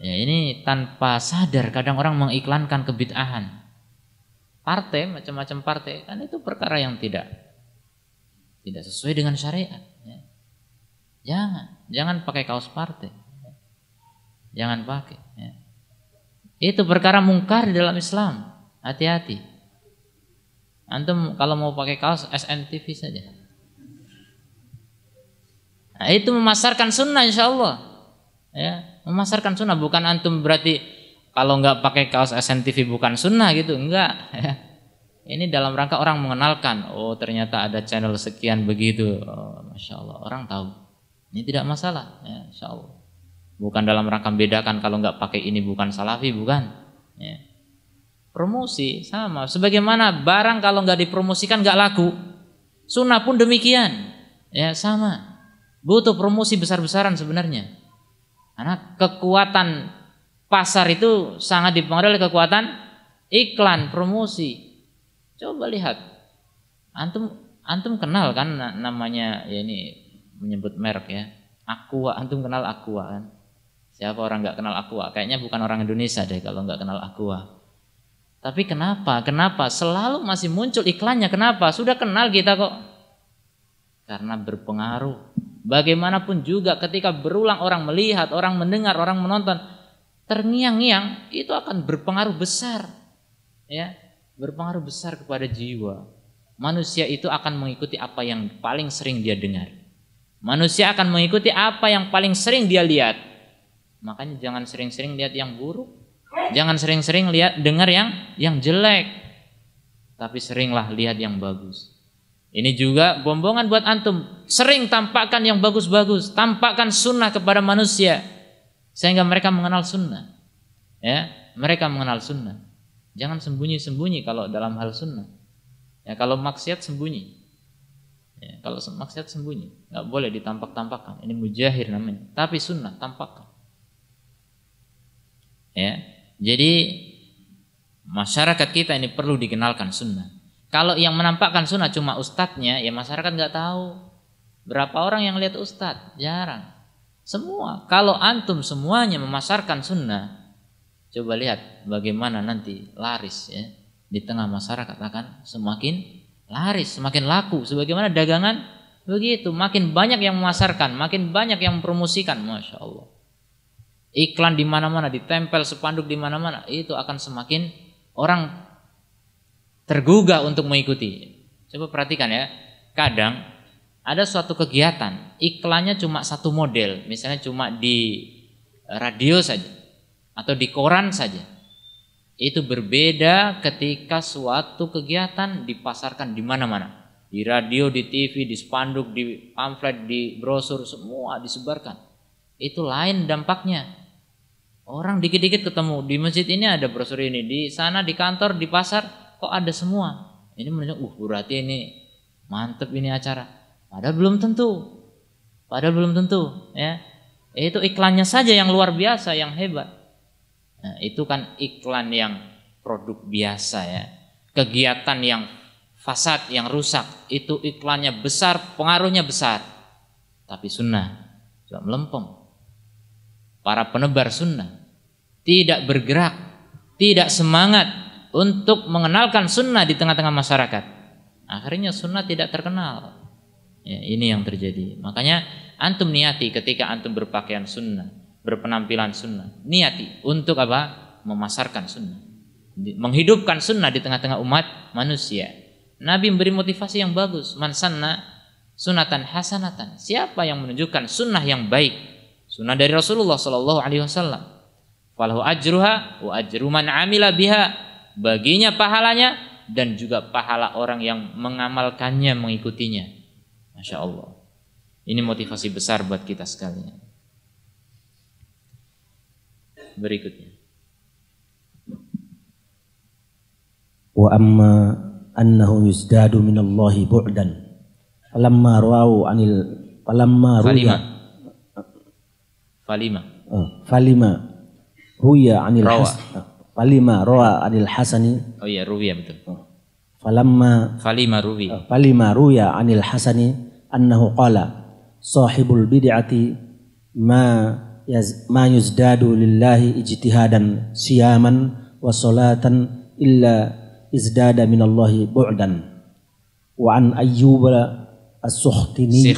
Ya, ini tanpa sadar kadang orang mengiklankan kebid'ahan. Partai macam-macam partai kan itu perkara yang tidak tidak sesuai dengan syariat. Ya. Jangan, jangan pakai kaos partai. Ya. Jangan pakai. Ya. Itu perkara mungkar di dalam Islam. Hati-hati. Antum kalau mau pakai kaos SNTV saja. Nah, itu memasarkan sunnah insya Allah. Ya, memasarkan sunnah bukan antum berarti kalau nggak pakai kaos SNTV bukan sunnah gitu enggak ini dalam rangka orang mengenalkan oh ternyata ada channel sekian begitu oh, masya Allah orang tahu ini tidak masalah ya, insya Allah bukan dalam rangka bedakan kalau nggak pakai ini bukan salafi bukan ya. promosi sama sebagaimana barang kalau nggak dipromosikan nggak laku sunnah pun demikian ya sama butuh promosi besar-besaran sebenarnya karena kekuatan pasar itu sangat dipengaruhi oleh kekuatan iklan, promosi. Coba lihat. Antum antum kenal kan namanya ya ini menyebut merek ya. Aqua, antum kenal Aqua kan? Siapa orang nggak kenal Aqua? Kayaknya bukan orang Indonesia deh kalau nggak kenal Aqua. Tapi kenapa? Kenapa selalu masih muncul iklannya? Kenapa? Sudah kenal kita kok. Karena berpengaruh Bagaimanapun juga ketika berulang orang melihat, orang mendengar, orang menonton, terngiang-ngiang itu akan berpengaruh besar. Ya, berpengaruh besar kepada jiwa. Manusia itu akan mengikuti apa yang paling sering dia dengar. Manusia akan mengikuti apa yang paling sering dia lihat. Makanya jangan sering-sering lihat yang buruk. Jangan sering-sering lihat dengar yang yang jelek. Tapi seringlah lihat yang bagus. Ini juga bombongan buat antum. Sering tampakkan yang bagus-bagus, tampakkan sunnah kepada manusia sehingga mereka mengenal sunnah. Ya, mereka mengenal sunnah. Jangan sembunyi-sembunyi kalau dalam hal sunnah. Ya, kalau maksiat sembunyi. Ya, kalau maksiat sembunyi, nggak boleh ditampak-tampakkan. Ini mujahir namanya. Tapi sunnah tampakkan. Ya, jadi masyarakat kita ini perlu dikenalkan sunnah. Kalau yang menampakkan sunnah cuma ustadznya, ya masyarakat nggak tahu. Berapa orang yang lihat ustadz? Jarang. Semua. Kalau antum semuanya memasarkan sunnah, coba lihat bagaimana nanti laris ya di tengah masyarakat akan semakin laris, semakin laku. Sebagaimana dagangan begitu, makin banyak yang memasarkan, makin banyak yang mempromosikan, masya Allah. Iklan di mana-mana, ditempel sepanduk di mana-mana, itu akan semakin orang tergugah untuk mengikuti. Coba perhatikan ya, kadang ada suatu kegiatan, iklannya cuma satu model, misalnya cuma di radio saja atau di koran saja. Itu berbeda ketika suatu kegiatan dipasarkan di mana-mana. Di radio, di TV, di spanduk, di pamflet, di brosur, semua disebarkan. Itu lain dampaknya. Orang dikit-dikit ketemu di masjid ini ada brosur ini, di sana di kantor, di pasar kok ada semua ini menunjuk uh berarti ini mantep ini acara padahal belum tentu padahal belum tentu ya itu iklannya saja yang luar biasa yang hebat nah, itu kan iklan yang produk biasa ya kegiatan yang fasad yang rusak itu iklannya besar pengaruhnya besar tapi sunnah juga melempem para penebar sunnah tidak bergerak tidak semangat untuk mengenalkan sunnah di tengah-tengah masyarakat. Akhirnya sunnah tidak terkenal. Ya, ini yang terjadi. Makanya antum niati ketika antum berpakaian sunnah, berpenampilan sunnah. Niati untuk apa? Memasarkan sunnah. Menghidupkan sunnah di tengah-tengah umat manusia. Nabi memberi motivasi yang bagus. Man sanna sunatan hasanatan. Siapa yang menunjukkan sunnah yang baik? Sunnah dari Rasulullah Shallallahu Alaihi Wasallam. Falahu ajruha wa ajru man amila biha baginya pahalanya dan juga pahala orang yang mengamalkannya mengikutinya. Masya Allah. Ini motivasi besar buat kita sekalian. Berikutnya. Wa amma annahu yuzdadu minallahi bu'dan. Falamma ra'au anil falamma ruya. Falima. Falima. Ah, falima. Ruya anil Rawa. Falima roa anil Hasani. Oh iya, ruwiya betul. Oh. Falamma falima ruwi. Eh, falima ruya anil Hasani annahu qala sahibul bid'ati ma yaz, ma yuzdadu lillahi ijtihadan siyaman wa salatan illa izdada minallahi bu'dan. Wa an ayyuba as-sukhtini.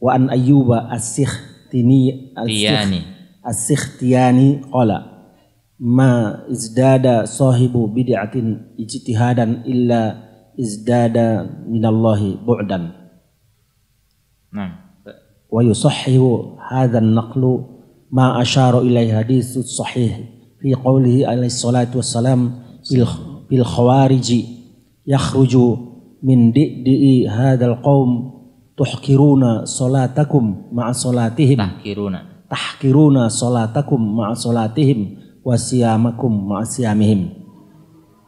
Wa an ayyuba as-sikhtini. As-sikhtiyani qala ما ازداد صاحب بدعة اجتهادا إلا ازداد من الله بعدا نعم ويصحح هذا النقل ما أشار إليه حديث الصحيح في قوله عليه الصلاة والسلام بالخوارج يخرج من دئدئ هذا القوم تحكرون صلاتكم مع صلاتهم تحكرون تحكرون صلاتكم مع صلاتهم wasiyamakum ma'asiyamihim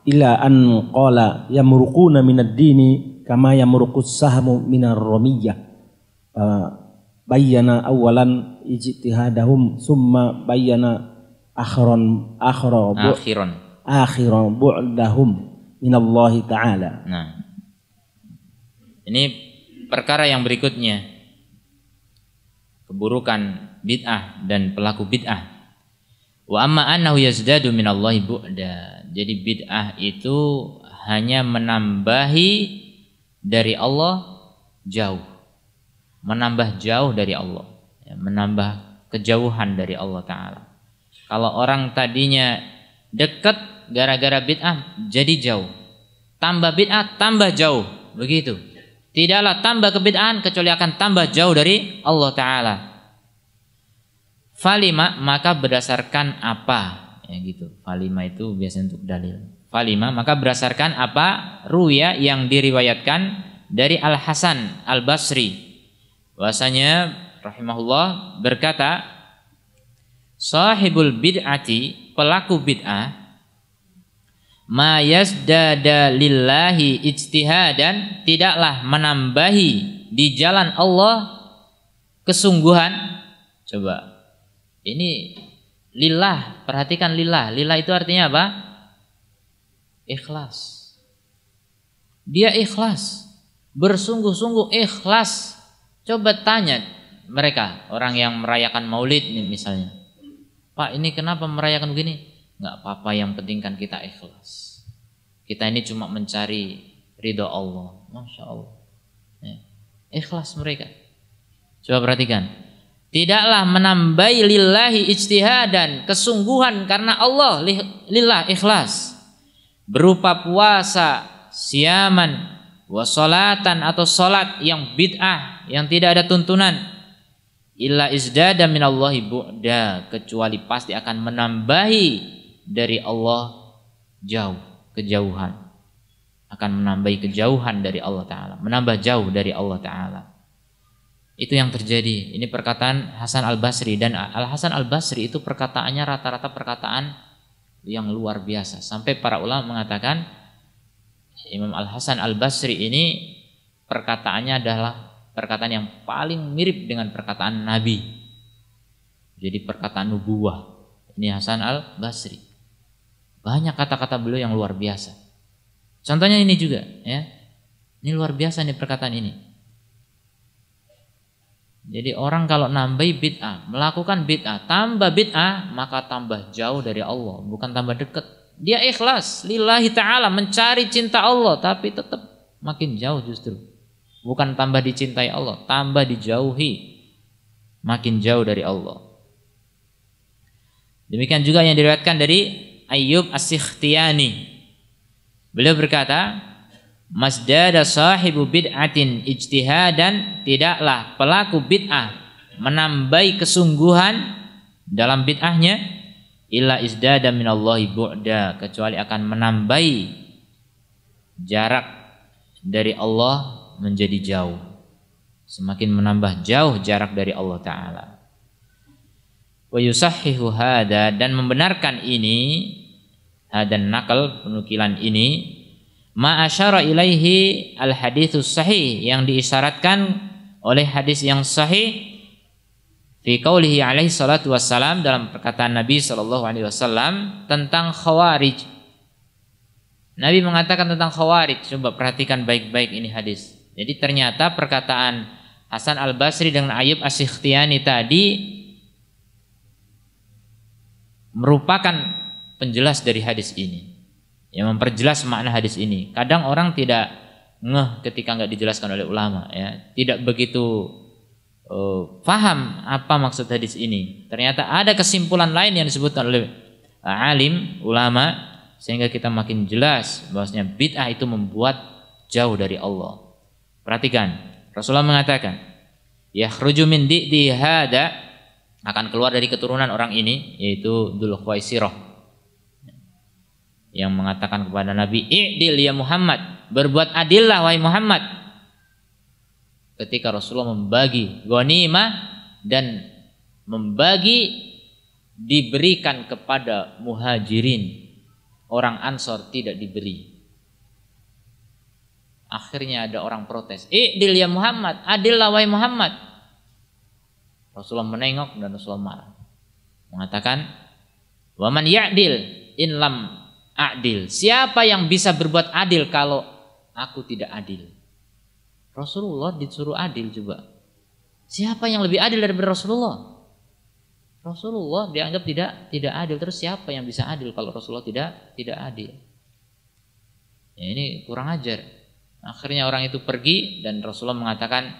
ila an qala yamruquna minad dini kama yamruqus sahmu minar ramiyah bayyana awalan ijtihadahum summa bayyana akhiran akhira akhiran akhiran bu'dahum minallahi ta'ala nah ini perkara yang berikutnya keburukan bid'ah dan pelaku bid'ah Wa amma annahu yazdadu minallahi bu'da. Jadi bid'ah itu hanya menambahi dari Allah jauh. Menambah jauh dari Allah. Ya, menambah kejauhan dari Allah Ta'ala. Kalau orang tadinya dekat gara-gara bid'ah jadi jauh. Tambah bid'ah tambah jauh. Begitu. Tidaklah tambah kebid'ahan kecuali akan tambah jauh dari Allah Ta'ala. Falima maka berdasarkan apa? Ya gitu. Falima itu biasanya untuk dalil. Falima maka berdasarkan apa ruya yang diriwayatkan dari Al Hasan Al Basri. Bahasanya rahimahullah berkata Sahibul bid'ati pelaku bid'ah ma yasdada lillahi ijtihadan tidaklah menambahi di jalan Allah kesungguhan coba ini lillah, perhatikan lillah. Lillah itu artinya apa? Ikhlas. Dia ikhlas, bersungguh-sungguh ikhlas. Coba tanya mereka, orang yang merayakan maulid nih misalnya. Pak ini kenapa merayakan begini? Enggak apa-apa yang penting kan kita ikhlas. Kita ini cuma mencari ridho Allah. Masya Allah. Ya. Ikhlas mereka. Coba perhatikan. Tidaklah menambahi lillahi dan kesungguhan karena Allah lillah ikhlas. Berupa puasa, siaman, wasolatan atau solat yang bid'ah, yang tidak ada tuntunan. Illa izdada minallahi bu'da, kecuali pasti akan menambahi dari Allah jauh, kejauhan. Akan menambahi kejauhan dari Allah Ta'ala, menambah jauh dari Allah Ta'ala. Itu yang terjadi. Ini perkataan Hasan Al Basri dan Al Hasan Al Basri itu perkataannya rata-rata perkataan yang luar biasa. Sampai para ulama mengatakan Imam Al Hasan Al Basri ini perkataannya adalah perkataan yang paling mirip dengan perkataan Nabi. Jadi perkataan nubuah. Ini Hasan Al Basri. Banyak kata-kata beliau yang luar biasa. Contohnya ini juga ya. Ini luar biasa nih perkataan ini. Jadi orang kalau nambahi bid'ah, melakukan bid'ah, tambah bid'ah, maka tambah jauh dari Allah, bukan tambah dekat. Dia ikhlas, lillahi ta'ala, mencari cinta Allah, tapi tetap makin jauh justru. Bukan tambah dicintai Allah, tambah dijauhi, makin jauh dari Allah. Demikian juga yang diriwayatkan dari Ayub As-Sikhtiyani. Beliau berkata, Masdada sahibu bid'atin ijtihadan tidaklah pelaku bid'ah menambahi kesungguhan dalam bid'ahnya illa izdada minallahi bu'da kecuali akan menambahi jarak dari Allah menjadi jauh semakin menambah jauh jarak dari Allah taala wa yusahhihu hada dan membenarkan ini hadan nakal penukilan ini Ma'asyara ilaihi al-hadithus sahih yang diisyaratkan oleh hadis yang sahih fi qaulihi alaihi salatu wassalam dalam perkataan Nabi sallallahu alaihi wasallam tentang khawarij. Nabi mengatakan tentang khawarij. Coba perhatikan baik-baik ini hadis. Jadi ternyata perkataan Hasan Al-Basri dengan Ayub as tadi merupakan penjelas dari hadis ini yang memperjelas makna hadis ini. Kadang orang tidak ngeh ketika nggak dijelaskan oleh ulama ya, tidak begitu uh, faham apa maksud hadis ini. Ternyata ada kesimpulan lain yang disebutkan oleh alim ulama sehingga kita makin jelas bahwasanya bid'ah itu membuat jauh dari Allah. Perhatikan, Rasulullah mengatakan, ya min dihada hada" akan keluar dari keturunan orang ini yaitu dulu Khuwaisirah yang mengatakan kepada Nabi, "I'dil ya Muhammad, berbuat adillah wahai Muhammad." Ketika Rasulullah membagi ghanimah dan membagi diberikan kepada muhajirin, orang Ansor tidak diberi. Akhirnya ada orang protes, "I'dil ya Muhammad, adillah wahai Muhammad." Rasulullah menengok dan Rasulullah marah. Mengatakan, "Waman ya'dil in lam adil. Siapa yang bisa berbuat adil kalau aku tidak adil? Rasulullah disuruh adil juga. Siapa yang lebih adil daripada Rasulullah? Rasulullah dianggap tidak tidak adil. Terus siapa yang bisa adil kalau Rasulullah tidak tidak adil? Ya ini kurang ajar. Akhirnya orang itu pergi dan Rasulullah mengatakan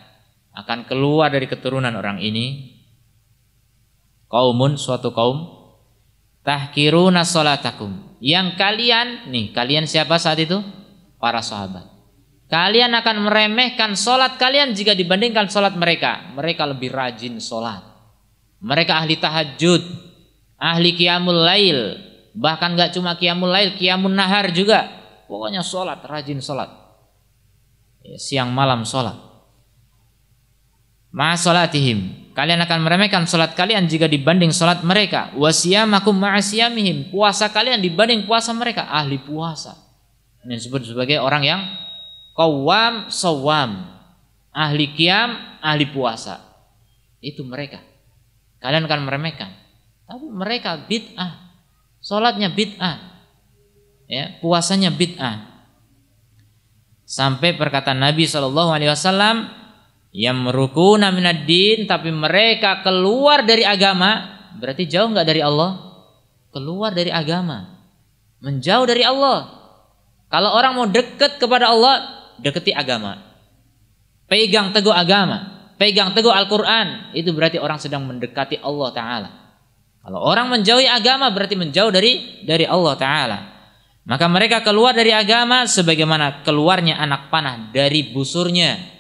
akan keluar dari keturunan orang ini kaumun suatu kaum tahkiruna salatakum. Yang kalian nih, kalian siapa saat itu? Para sahabat. Kalian akan meremehkan salat kalian jika dibandingkan salat mereka. Mereka lebih rajin salat. Mereka ahli tahajud, ahli qiyamul lail, bahkan gak cuma qiyamul lail, qiyamun nahar juga. Pokoknya salat, rajin salat. Ya, siang malam salat. Ma salatihim Kalian akan meremehkan salat kalian jika dibanding salat mereka. Wasiyamakum ma'asiyamihim. Puasa kalian dibanding puasa mereka. Ahli puasa. Ini disebut sebagai orang yang kawam sawam. Ahli kiam, ahli puasa. Itu mereka. Kalian akan meremehkan. Tapi mereka bid'ah. Salatnya bid'ah. Ya, puasanya bid'ah. Sampai perkataan Nabi Shallallahu alaihi wasallam yamrukuna nabi din tapi mereka keluar dari agama berarti jauh nggak dari Allah keluar dari agama menjauh dari Allah kalau orang mau dekat kepada Allah deketi agama pegang teguh agama pegang teguh Al-Quran itu berarti orang sedang mendekati Allah Ta'ala kalau orang menjauhi agama berarti menjauh dari dari Allah Ta'ala maka mereka keluar dari agama sebagaimana keluarnya anak panah dari busurnya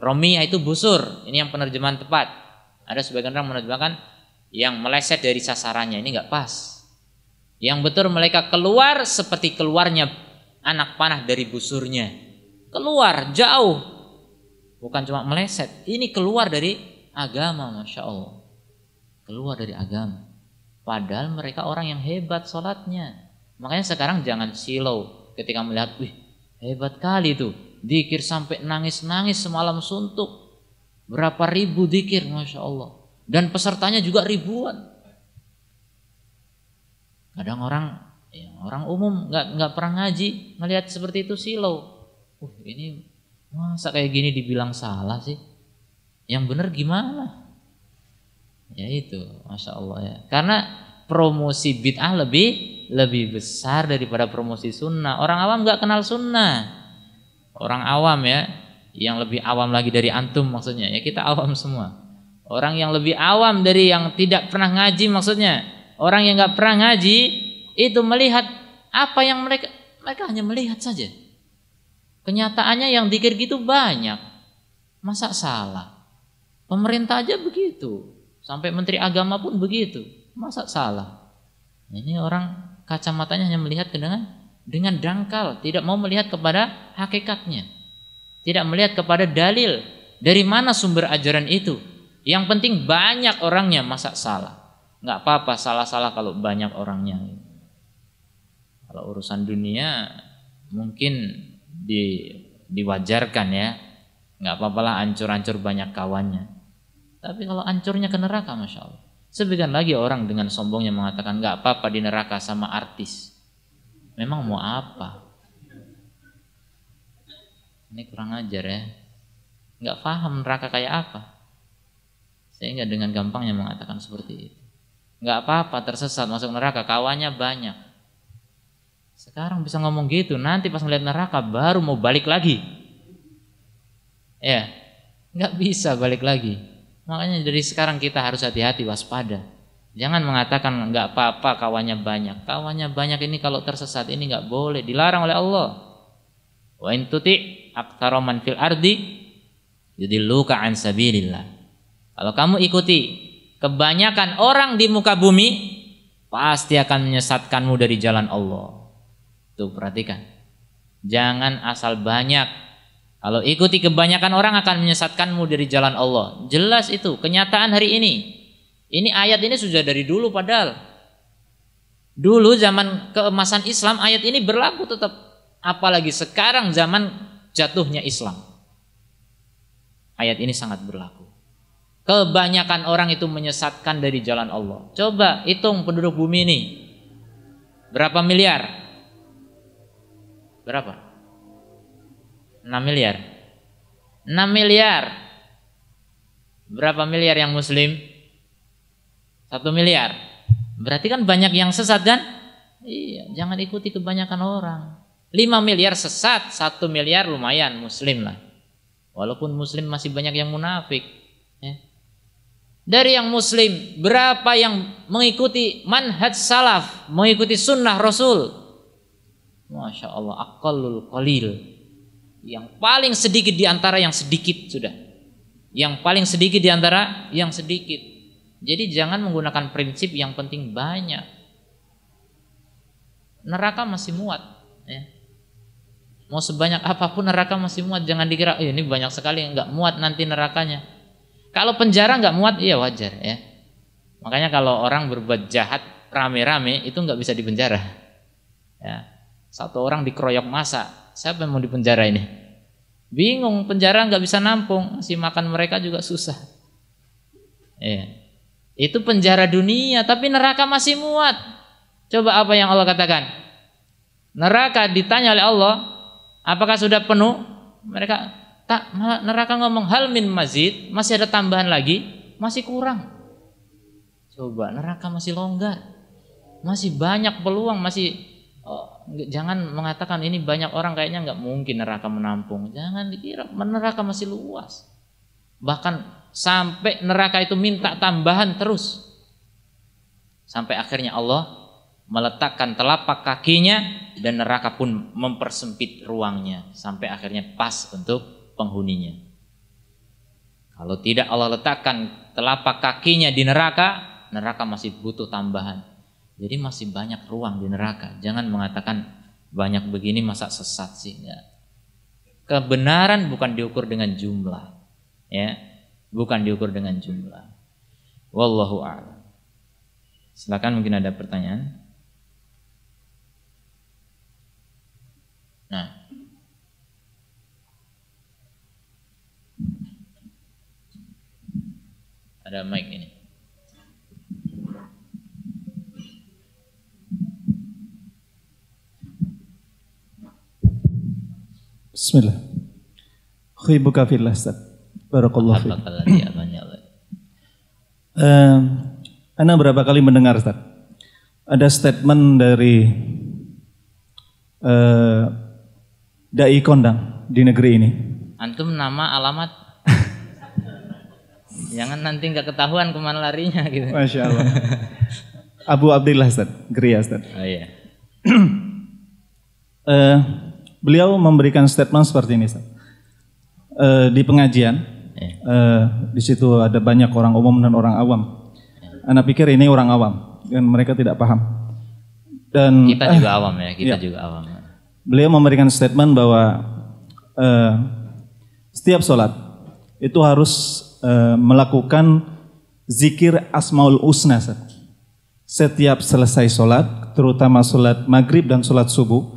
Romi itu busur. Ini yang penerjemahan tepat. Ada sebagian orang menerjemahkan yang meleset dari sasarannya. Ini nggak pas. Yang betul mereka keluar seperti keluarnya anak panah dari busurnya. Keluar jauh. Bukan cuma meleset. Ini keluar dari agama Masya Allah. Keluar dari agama. Padahal mereka orang yang hebat sholatnya. Makanya sekarang jangan silau ketika melihat, wih hebat kali itu. Dikir sampai nangis-nangis semalam suntuk. Berapa ribu dikir, Masya Allah. Dan pesertanya juga ribuan. Kadang orang ya, orang umum nggak nggak pernah ngaji ngelihat seperti itu silau. Uh, ini masa kayak gini dibilang salah sih? Yang benar gimana? Ya itu, masya Allah ya. Karena promosi bid'ah lebih lebih besar daripada promosi sunnah. Orang awam nggak kenal sunnah. Orang awam ya, yang lebih awam lagi dari antum maksudnya. Ya kita awam semua. Orang yang lebih awam dari yang tidak pernah ngaji maksudnya. Orang yang nggak pernah ngaji itu melihat apa yang mereka mereka hanya melihat saja. Kenyataannya yang dikir gitu banyak. Masa salah? Pemerintah aja begitu. Sampai menteri agama pun begitu. Masa salah? Ini orang kacamatanya hanya melihat dengan dengan dangkal, tidak mau melihat kepada hakikatnya. Tidak melihat kepada dalil dari mana sumber ajaran itu. Yang penting banyak orangnya masa salah. Nggak apa-apa salah-salah kalau banyak orangnya. Kalau urusan dunia mungkin di, diwajarkan ya. Nggak apa-apalah ancur-ancur banyak kawannya. Tapi kalau ancurnya ke neraka Masya Allah. Sebagian lagi orang dengan sombongnya mengatakan nggak apa-apa di neraka sama artis Memang mau apa? Ini kurang ajar ya. Nggak paham neraka kayak apa. Sehingga dengan gampangnya mengatakan seperti itu. Nggak apa-apa tersesat masuk neraka, kawannya banyak. Sekarang bisa ngomong gitu, nanti pas melihat neraka baru mau balik lagi. Ya, nggak bisa balik lagi. Makanya dari sekarang kita harus hati-hati waspada. Jangan mengatakan nggak apa-apa kawannya banyak. Kawannya banyak ini kalau tersesat ini nggak boleh, dilarang oleh Allah. Wa intuti aktaroman fil ardi yudilluka an sabilillah. Kalau kamu ikuti kebanyakan orang di muka bumi pasti akan menyesatkanmu dari jalan Allah. Tuh perhatikan. Jangan asal banyak. Kalau ikuti kebanyakan orang akan menyesatkanmu dari jalan Allah. Jelas itu kenyataan hari ini. Ini ayat ini sudah dari dulu padahal. Dulu zaman keemasan Islam ayat ini berlaku tetap. Apalagi sekarang zaman jatuhnya Islam. Ayat ini sangat berlaku. Kebanyakan orang itu menyesatkan dari jalan Allah. Coba hitung penduduk bumi ini. Berapa miliar? Berapa? 6 miliar. 6 miliar. Berapa miliar yang muslim? Satu miliar. Berarti kan banyak yang sesat kan? Iya, jangan ikuti kebanyakan orang. 5 miliar sesat, satu miliar lumayan muslim lah. Walaupun muslim masih banyak yang munafik. Ya. Dari yang muslim, berapa yang mengikuti manhaj salaf, mengikuti sunnah rasul? Masya Allah, akalul qalil. Yang paling sedikit diantara yang sedikit sudah. Yang paling sedikit diantara yang sedikit. Jadi jangan menggunakan prinsip yang penting banyak. Neraka masih muat. Ya. Mau sebanyak apapun neraka masih muat. Jangan dikira eh, ini banyak sekali nggak muat nanti nerakanya. Kalau penjara nggak muat, iya wajar ya. Makanya kalau orang berbuat jahat rame-rame itu nggak bisa dipenjara. Ya. Satu orang dikeroyok masa, siapa yang mau dipenjara ini? Bingung penjara nggak bisa nampung, si makan mereka juga susah. Ya. Itu penjara dunia tapi neraka masih muat. Coba apa yang Allah katakan? Neraka ditanya oleh Allah, apakah sudah penuh? Mereka tak malah neraka ngomong hal min mazid, masih ada tambahan lagi, masih kurang. Coba neraka masih longgar. Masih banyak peluang, masih oh, jangan mengatakan ini banyak orang kayaknya nggak mungkin neraka menampung. Jangan dikira neraka masih luas. Bahkan sampai neraka itu minta tambahan terus. Sampai akhirnya Allah meletakkan telapak kakinya dan neraka pun mempersempit ruangnya sampai akhirnya pas untuk penghuninya. Kalau tidak Allah letakkan telapak kakinya di neraka, neraka masih butuh tambahan. Jadi masih banyak ruang di neraka. Jangan mengatakan banyak begini masa sesat sih. Ya. Kebenaran bukan diukur dengan jumlah. Ya, bukan diukur dengan jumlah. Wallahu a'lam. Silakan mungkin ada pertanyaan. Nah. Ada mic ini. Bismillah. buka fillah Ustaz. Barakallahu fiik. Uh, Anda berapa kali mendengar Ustaz? Ada statement dari uh, dai kondang di negeri ini. Antum nama alamat Jangan nanti nggak ketahuan kemana larinya gitu. Masya Allah. Abu Abdillah Ustaz, Geria Ustaz. Oh iya. uh, beliau memberikan statement seperti ini Ustaz. Uh, di pengajian, Yeah. Iya. Uh, di situ ada banyak orang umum dan orang awam. Iya. Anda pikir ini orang awam dan mereka tidak paham. Dan kita juga uh, awam ya, kita yeah. juga awam. Ya. Beliau memberikan statement bahwa uh, setiap sholat itu harus uh, melakukan zikir asmaul usna. Setiap selesai sholat, terutama sholat maghrib dan sholat subuh,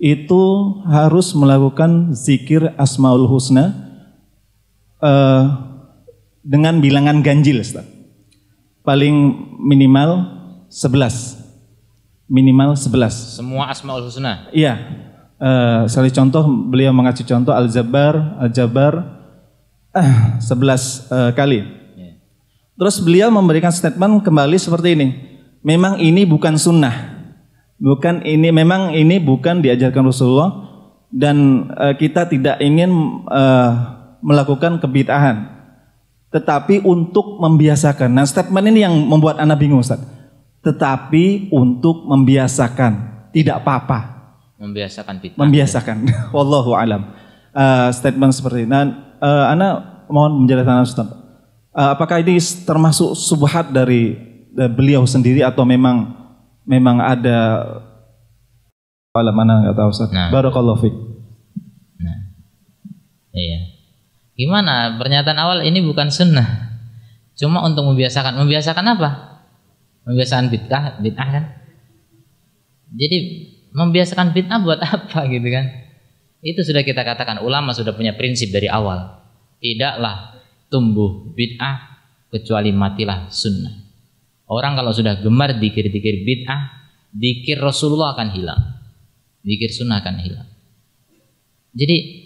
itu harus melakukan zikir asmaul husna uh, dengan bilangan ganjil, Ustaz. Paling minimal 11. Minimal 11. Semua Asmaul Husna? Iya. Uh, saya contoh, beliau mengacu contoh Al-Jabbar, Al-Jabbar, uh, 11 uh, kali. Iya. Terus beliau memberikan statement kembali seperti ini. Memang ini bukan sunnah. Bukan ini, memang ini bukan diajarkan Rasulullah. Dan uh, kita tidak ingin... Uh, melakukan kebid'ahan. Tetapi untuk membiasakan. Nah statement ini yang membuat Anda bingung Ustaz. Tetapi untuk membiasakan. Tidak apa-apa. Membiasakan bid'ah. Membiasakan. Wallahu alam. Uh, statement seperti ini. Nah, uh, Anda mohon menjelaskan Ustaz. Uh, apakah ini termasuk subhat dari uh, beliau sendiri atau memang memang ada alam mana nggak tahu Ustaz. Nah. Barakallahu Nah. Iya. Gimana? Pernyataan awal ini bukan sunnah. Cuma untuk membiasakan. Membiasakan apa? Membiasakan bid'ah, bid'ah kan? Jadi membiasakan bid'ah buat apa gitu kan? Itu sudah kita katakan ulama sudah punya prinsip dari awal. Tidaklah tumbuh bid'ah kecuali matilah sunnah. Orang kalau sudah gemar dikir-dikir bid'ah, dikir Rasulullah akan hilang. Dikir sunnah akan hilang. Jadi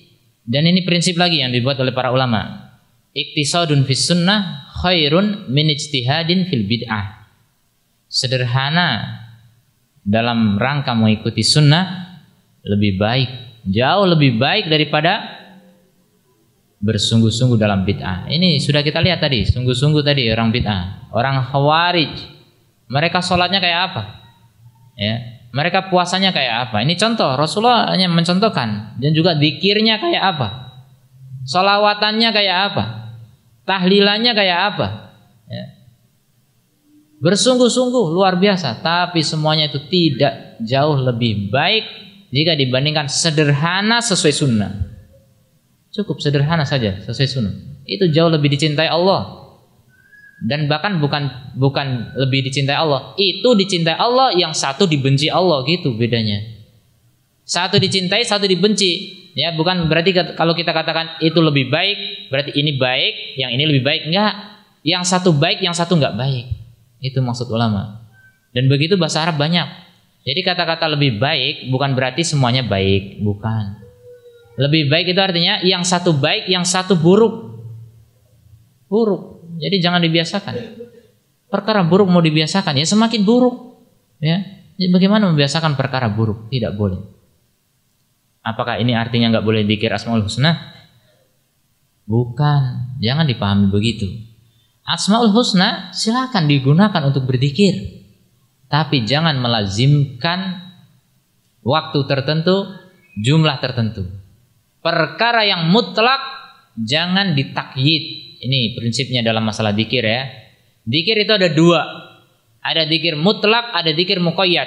dan ini prinsip lagi yang dibuat oleh para ulama. Iktisadun fis sunnah khairun min ijtihadin fil bid'ah. Sederhana dalam rangka mengikuti sunnah lebih baik, jauh lebih baik daripada bersungguh-sungguh dalam bid'ah. Ini sudah kita lihat tadi, sungguh-sungguh tadi orang bid'ah, orang khawarij. Mereka sholatnya kayak apa? Ya, mereka puasanya kayak apa? Ini contoh, Rasulullah hanya mencontohkan. Dan juga dikirnya kayak apa? Solawatannya kayak apa? Tahlilannya kayak apa? Ya. Bersungguh-sungguh luar biasa. Tapi semuanya itu tidak jauh lebih baik jika dibandingkan sederhana sesuai sunnah. Cukup sederhana saja sesuai sunnah. Itu jauh lebih dicintai Allah dan bahkan bukan bukan lebih dicintai Allah. Itu dicintai Allah, yang satu dibenci Allah gitu bedanya. Satu dicintai, satu dibenci. Ya, bukan berarti kalau kita katakan itu lebih baik, berarti ini baik, yang ini lebih baik enggak. Yang satu baik, yang satu enggak baik. Itu maksud ulama. Dan begitu bahasa Arab banyak. Jadi kata-kata lebih baik bukan berarti semuanya baik, bukan. Lebih baik itu artinya yang satu baik, yang satu buruk. Buruk. Jadi jangan dibiasakan. Perkara buruk mau dibiasakan ya semakin buruk. Ya. Jadi bagaimana membiasakan perkara buruk? Tidak boleh. Apakah ini artinya nggak boleh dikir Asmaul Husna? Bukan, jangan dipahami begitu. Asmaul Husna silakan digunakan untuk berzikir. Tapi jangan melazimkan waktu tertentu, jumlah tertentu. Perkara yang mutlak jangan ditakyid, ini prinsipnya dalam masalah dikir ya. Dikir itu ada dua. Ada dikir mutlak, ada dikir mukoyat.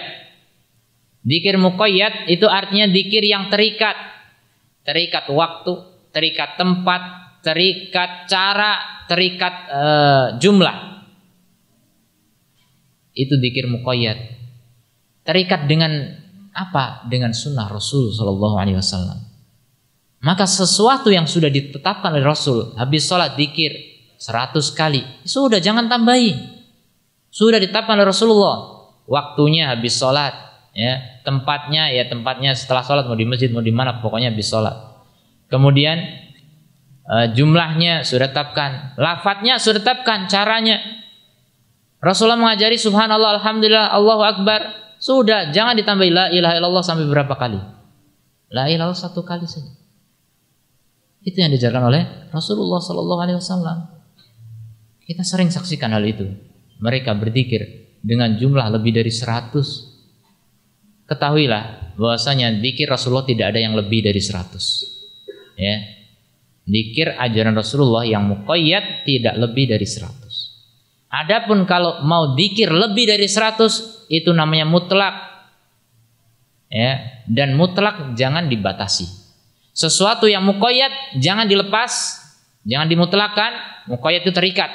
Dikir mukoyat itu artinya dikir yang terikat. Terikat waktu, terikat tempat, terikat cara, terikat uh, jumlah. Itu dikir mukoyat. Terikat dengan apa? Dengan sunnah Rasul Wasallam. Maka sesuatu yang sudah ditetapkan oleh Rasul, habis sholat dikir 100 kali, sudah jangan tambahi. Sudah ditetapkan oleh Rasulullah, waktunya habis sholat, ya tempatnya ya tempatnya setelah sholat mau di masjid mau di mana pokoknya habis sholat. Kemudian e, jumlahnya sudah tetapkan, lafadznya sudah tetapkan, caranya. Rasulullah mengajari subhanallah alhamdulillah Allahu akbar. Sudah, jangan ditambahi la ilaha illallah sampai berapa kali. La ilaha satu kali saja. Itu yang diajarkan oleh Rasulullah Sallallahu Alaihi Wasallam. Kita sering saksikan hal itu. Mereka berzikir dengan jumlah lebih dari 100. Ketahuilah bahwasanya zikir Rasulullah tidak ada yang lebih dari 100. Ya. Zikir ajaran Rasulullah yang mukoyat tidak lebih dari 100. Adapun kalau mau zikir lebih dari 100 itu namanya mutlak. Ya, dan mutlak jangan dibatasi sesuatu yang mukoyat jangan dilepas, jangan dimutlakan, mukoyat itu terikat.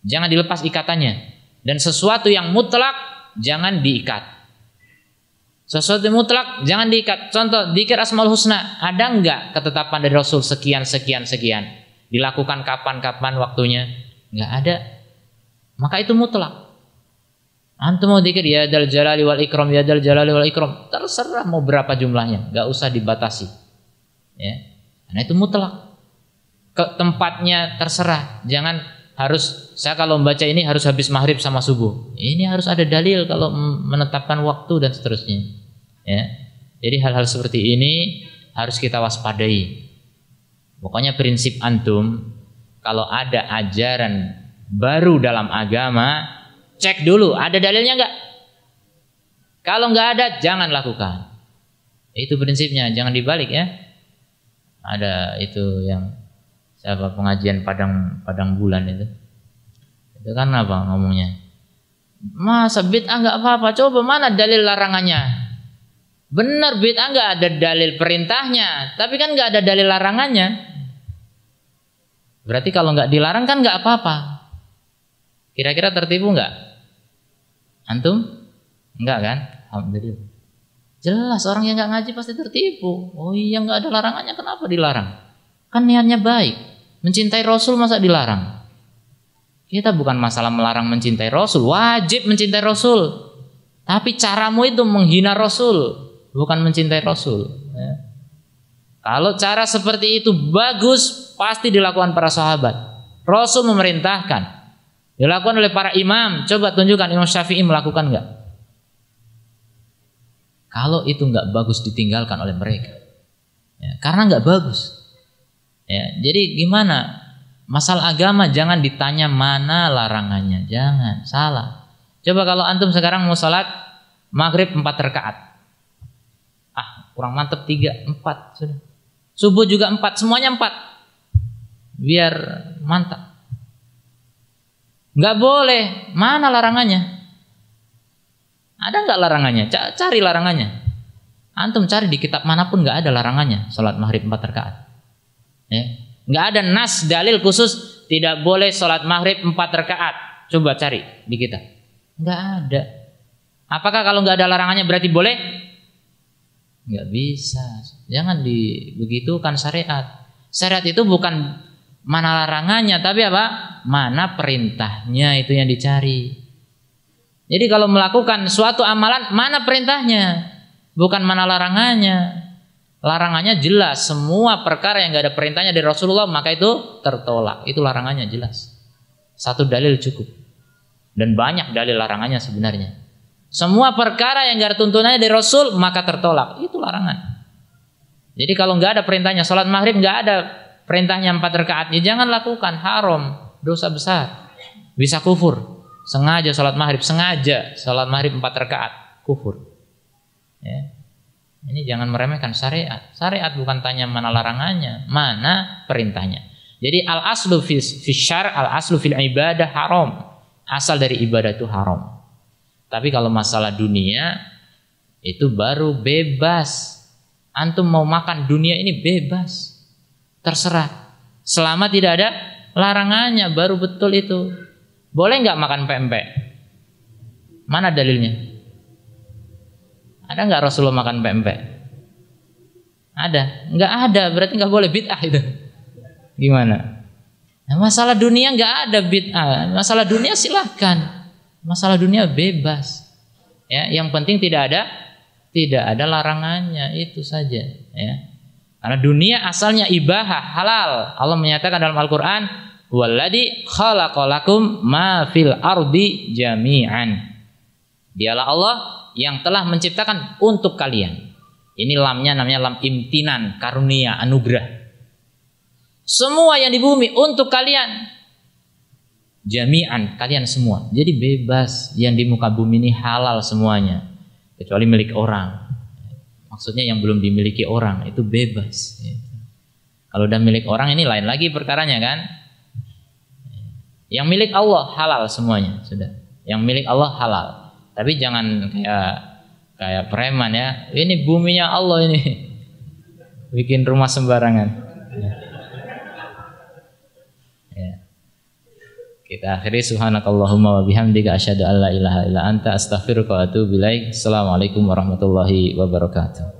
Jangan dilepas ikatannya. Dan sesuatu yang mutlak jangan diikat. Sesuatu yang mutlak jangan diikat. Contoh dikir asmaul husna, ada enggak ketetapan dari Rasul sekian sekian sekian? Dilakukan kapan-kapan waktunya? Enggak ada. Maka itu mutlak. Antum mau dikir ya dal jalali wal ikrom ya dal jalali wal ikrom Terserah mau berapa jumlahnya, enggak usah dibatasi ya karena itu mutlak ke tempatnya terserah jangan harus saya kalau membaca ini harus habis maghrib sama subuh ini harus ada dalil kalau menetapkan waktu dan seterusnya ya jadi hal-hal seperti ini harus kita waspadai pokoknya prinsip antum kalau ada ajaran baru dalam agama cek dulu ada dalilnya nggak kalau nggak ada jangan lakukan itu prinsipnya jangan dibalik ya ada itu yang siapa pengajian padang padang bulan itu itu kan apa ngomongnya masa bid'ah nggak apa-apa coba mana dalil larangannya benar bid'ah nggak ada dalil perintahnya tapi kan nggak ada dalil larangannya berarti kalau nggak dilarang kan nggak apa-apa kira-kira tertipu nggak antum enggak kan alhamdulillah Jelas orang yang nggak ngaji pasti tertipu. Oh iya nggak ada larangannya kenapa dilarang? Kan niatnya baik. Mencintai Rasul masa dilarang? Kita bukan masalah melarang mencintai Rasul, wajib mencintai Rasul. Tapi caramu itu menghina Rasul, bukan mencintai Rasul. Ya. Kalau cara seperti itu bagus, pasti dilakukan para sahabat. Rasul memerintahkan. Dilakukan oleh para imam. Coba tunjukkan Imam Syafi'i melakukan nggak? Kalau itu nggak bagus ditinggalkan oleh mereka, ya, karena nggak bagus. Ya, jadi gimana? Masalah agama jangan ditanya mana larangannya, jangan salah. Coba kalau antum sekarang mau sholat maghrib empat rakaat, ah kurang mantep tiga empat sudah. Subuh juga empat, semuanya empat, biar mantap. Nggak boleh, mana larangannya? Ada nggak larangannya? Cari larangannya. Antum cari di kitab manapun nggak ada larangannya sholat maghrib empat rakaat. Ya. Nggak ada nas dalil khusus tidak boleh sholat maghrib empat rakaat. Coba cari di kita. Nggak ada. Apakah kalau nggak ada larangannya berarti boleh? Nggak bisa. Jangan dibegitukan syariat. Syariat itu bukan mana larangannya, tapi apa? Mana perintahnya itu yang dicari. Jadi kalau melakukan suatu amalan, mana perintahnya? Bukan mana larangannya. Larangannya jelas, semua perkara yang gak ada perintahnya dari Rasulullah maka itu tertolak. Itu larangannya jelas. Satu dalil cukup. Dan banyak dalil larangannya sebenarnya. Semua perkara yang gak ada tuntunannya dari Rasul maka tertolak. Itu larangan. Jadi kalau nggak ada perintahnya sholat maghrib nggak ada perintahnya empat rakaat, ya jangan lakukan haram dosa besar bisa kufur sengaja sholat maghrib, sengaja sholat maghrib empat rakaat, kufur. Ya. Ini jangan meremehkan syariat. Syariat bukan tanya mana larangannya, mana perintahnya. Jadi al aslu fil syar, al aslu fil ibadah haram. Asal dari ibadah itu haram. Tapi kalau masalah dunia itu baru bebas. Antum mau makan dunia ini bebas. Terserah. Selama tidak ada larangannya baru betul itu. Boleh nggak makan pempek? Mana dalilnya? Ada nggak Rasulullah makan pempek? Ada? Nggak ada, berarti nggak boleh bid'ah itu. Gimana? Nah, masalah dunia nggak ada bid'ah. Masalah dunia silahkan. Masalah dunia bebas. Ya, yang penting tidak ada tidak ada larangannya itu saja. Ya. Karena dunia asalnya ibahah halal. Allah menyatakan dalam Al-Quran Walladhi khalaqalakum ma fil ardi jami'an. Dialah Allah yang telah menciptakan untuk kalian. Ini lamnya namanya lam imtinan, karunia, anugerah. Semua yang di bumi untuk kalian. Jami'an, kalian semua. Jadi bebas yang di muka bumi ini halal semuanya. Kecuali milik orang. Maksudnya yang belum dimiliki orang, itu bebas. Kalau udah milik orang ini lain lagi perkaranya kan. Yang milik Allah halal semuanya, sudah. Yang milik Allah halal. Tapi jangan kayak kayak preman ya. Ini buminya Allah ini. Bikin rumah sembarangan. Ya. Kita akhiri subhanakallahumma wa bihamdika asyhadu an ilaha illa anta astaghfiruka wa atubu ilaik. Assalamualaikum warahmatullahi wabarakatuh.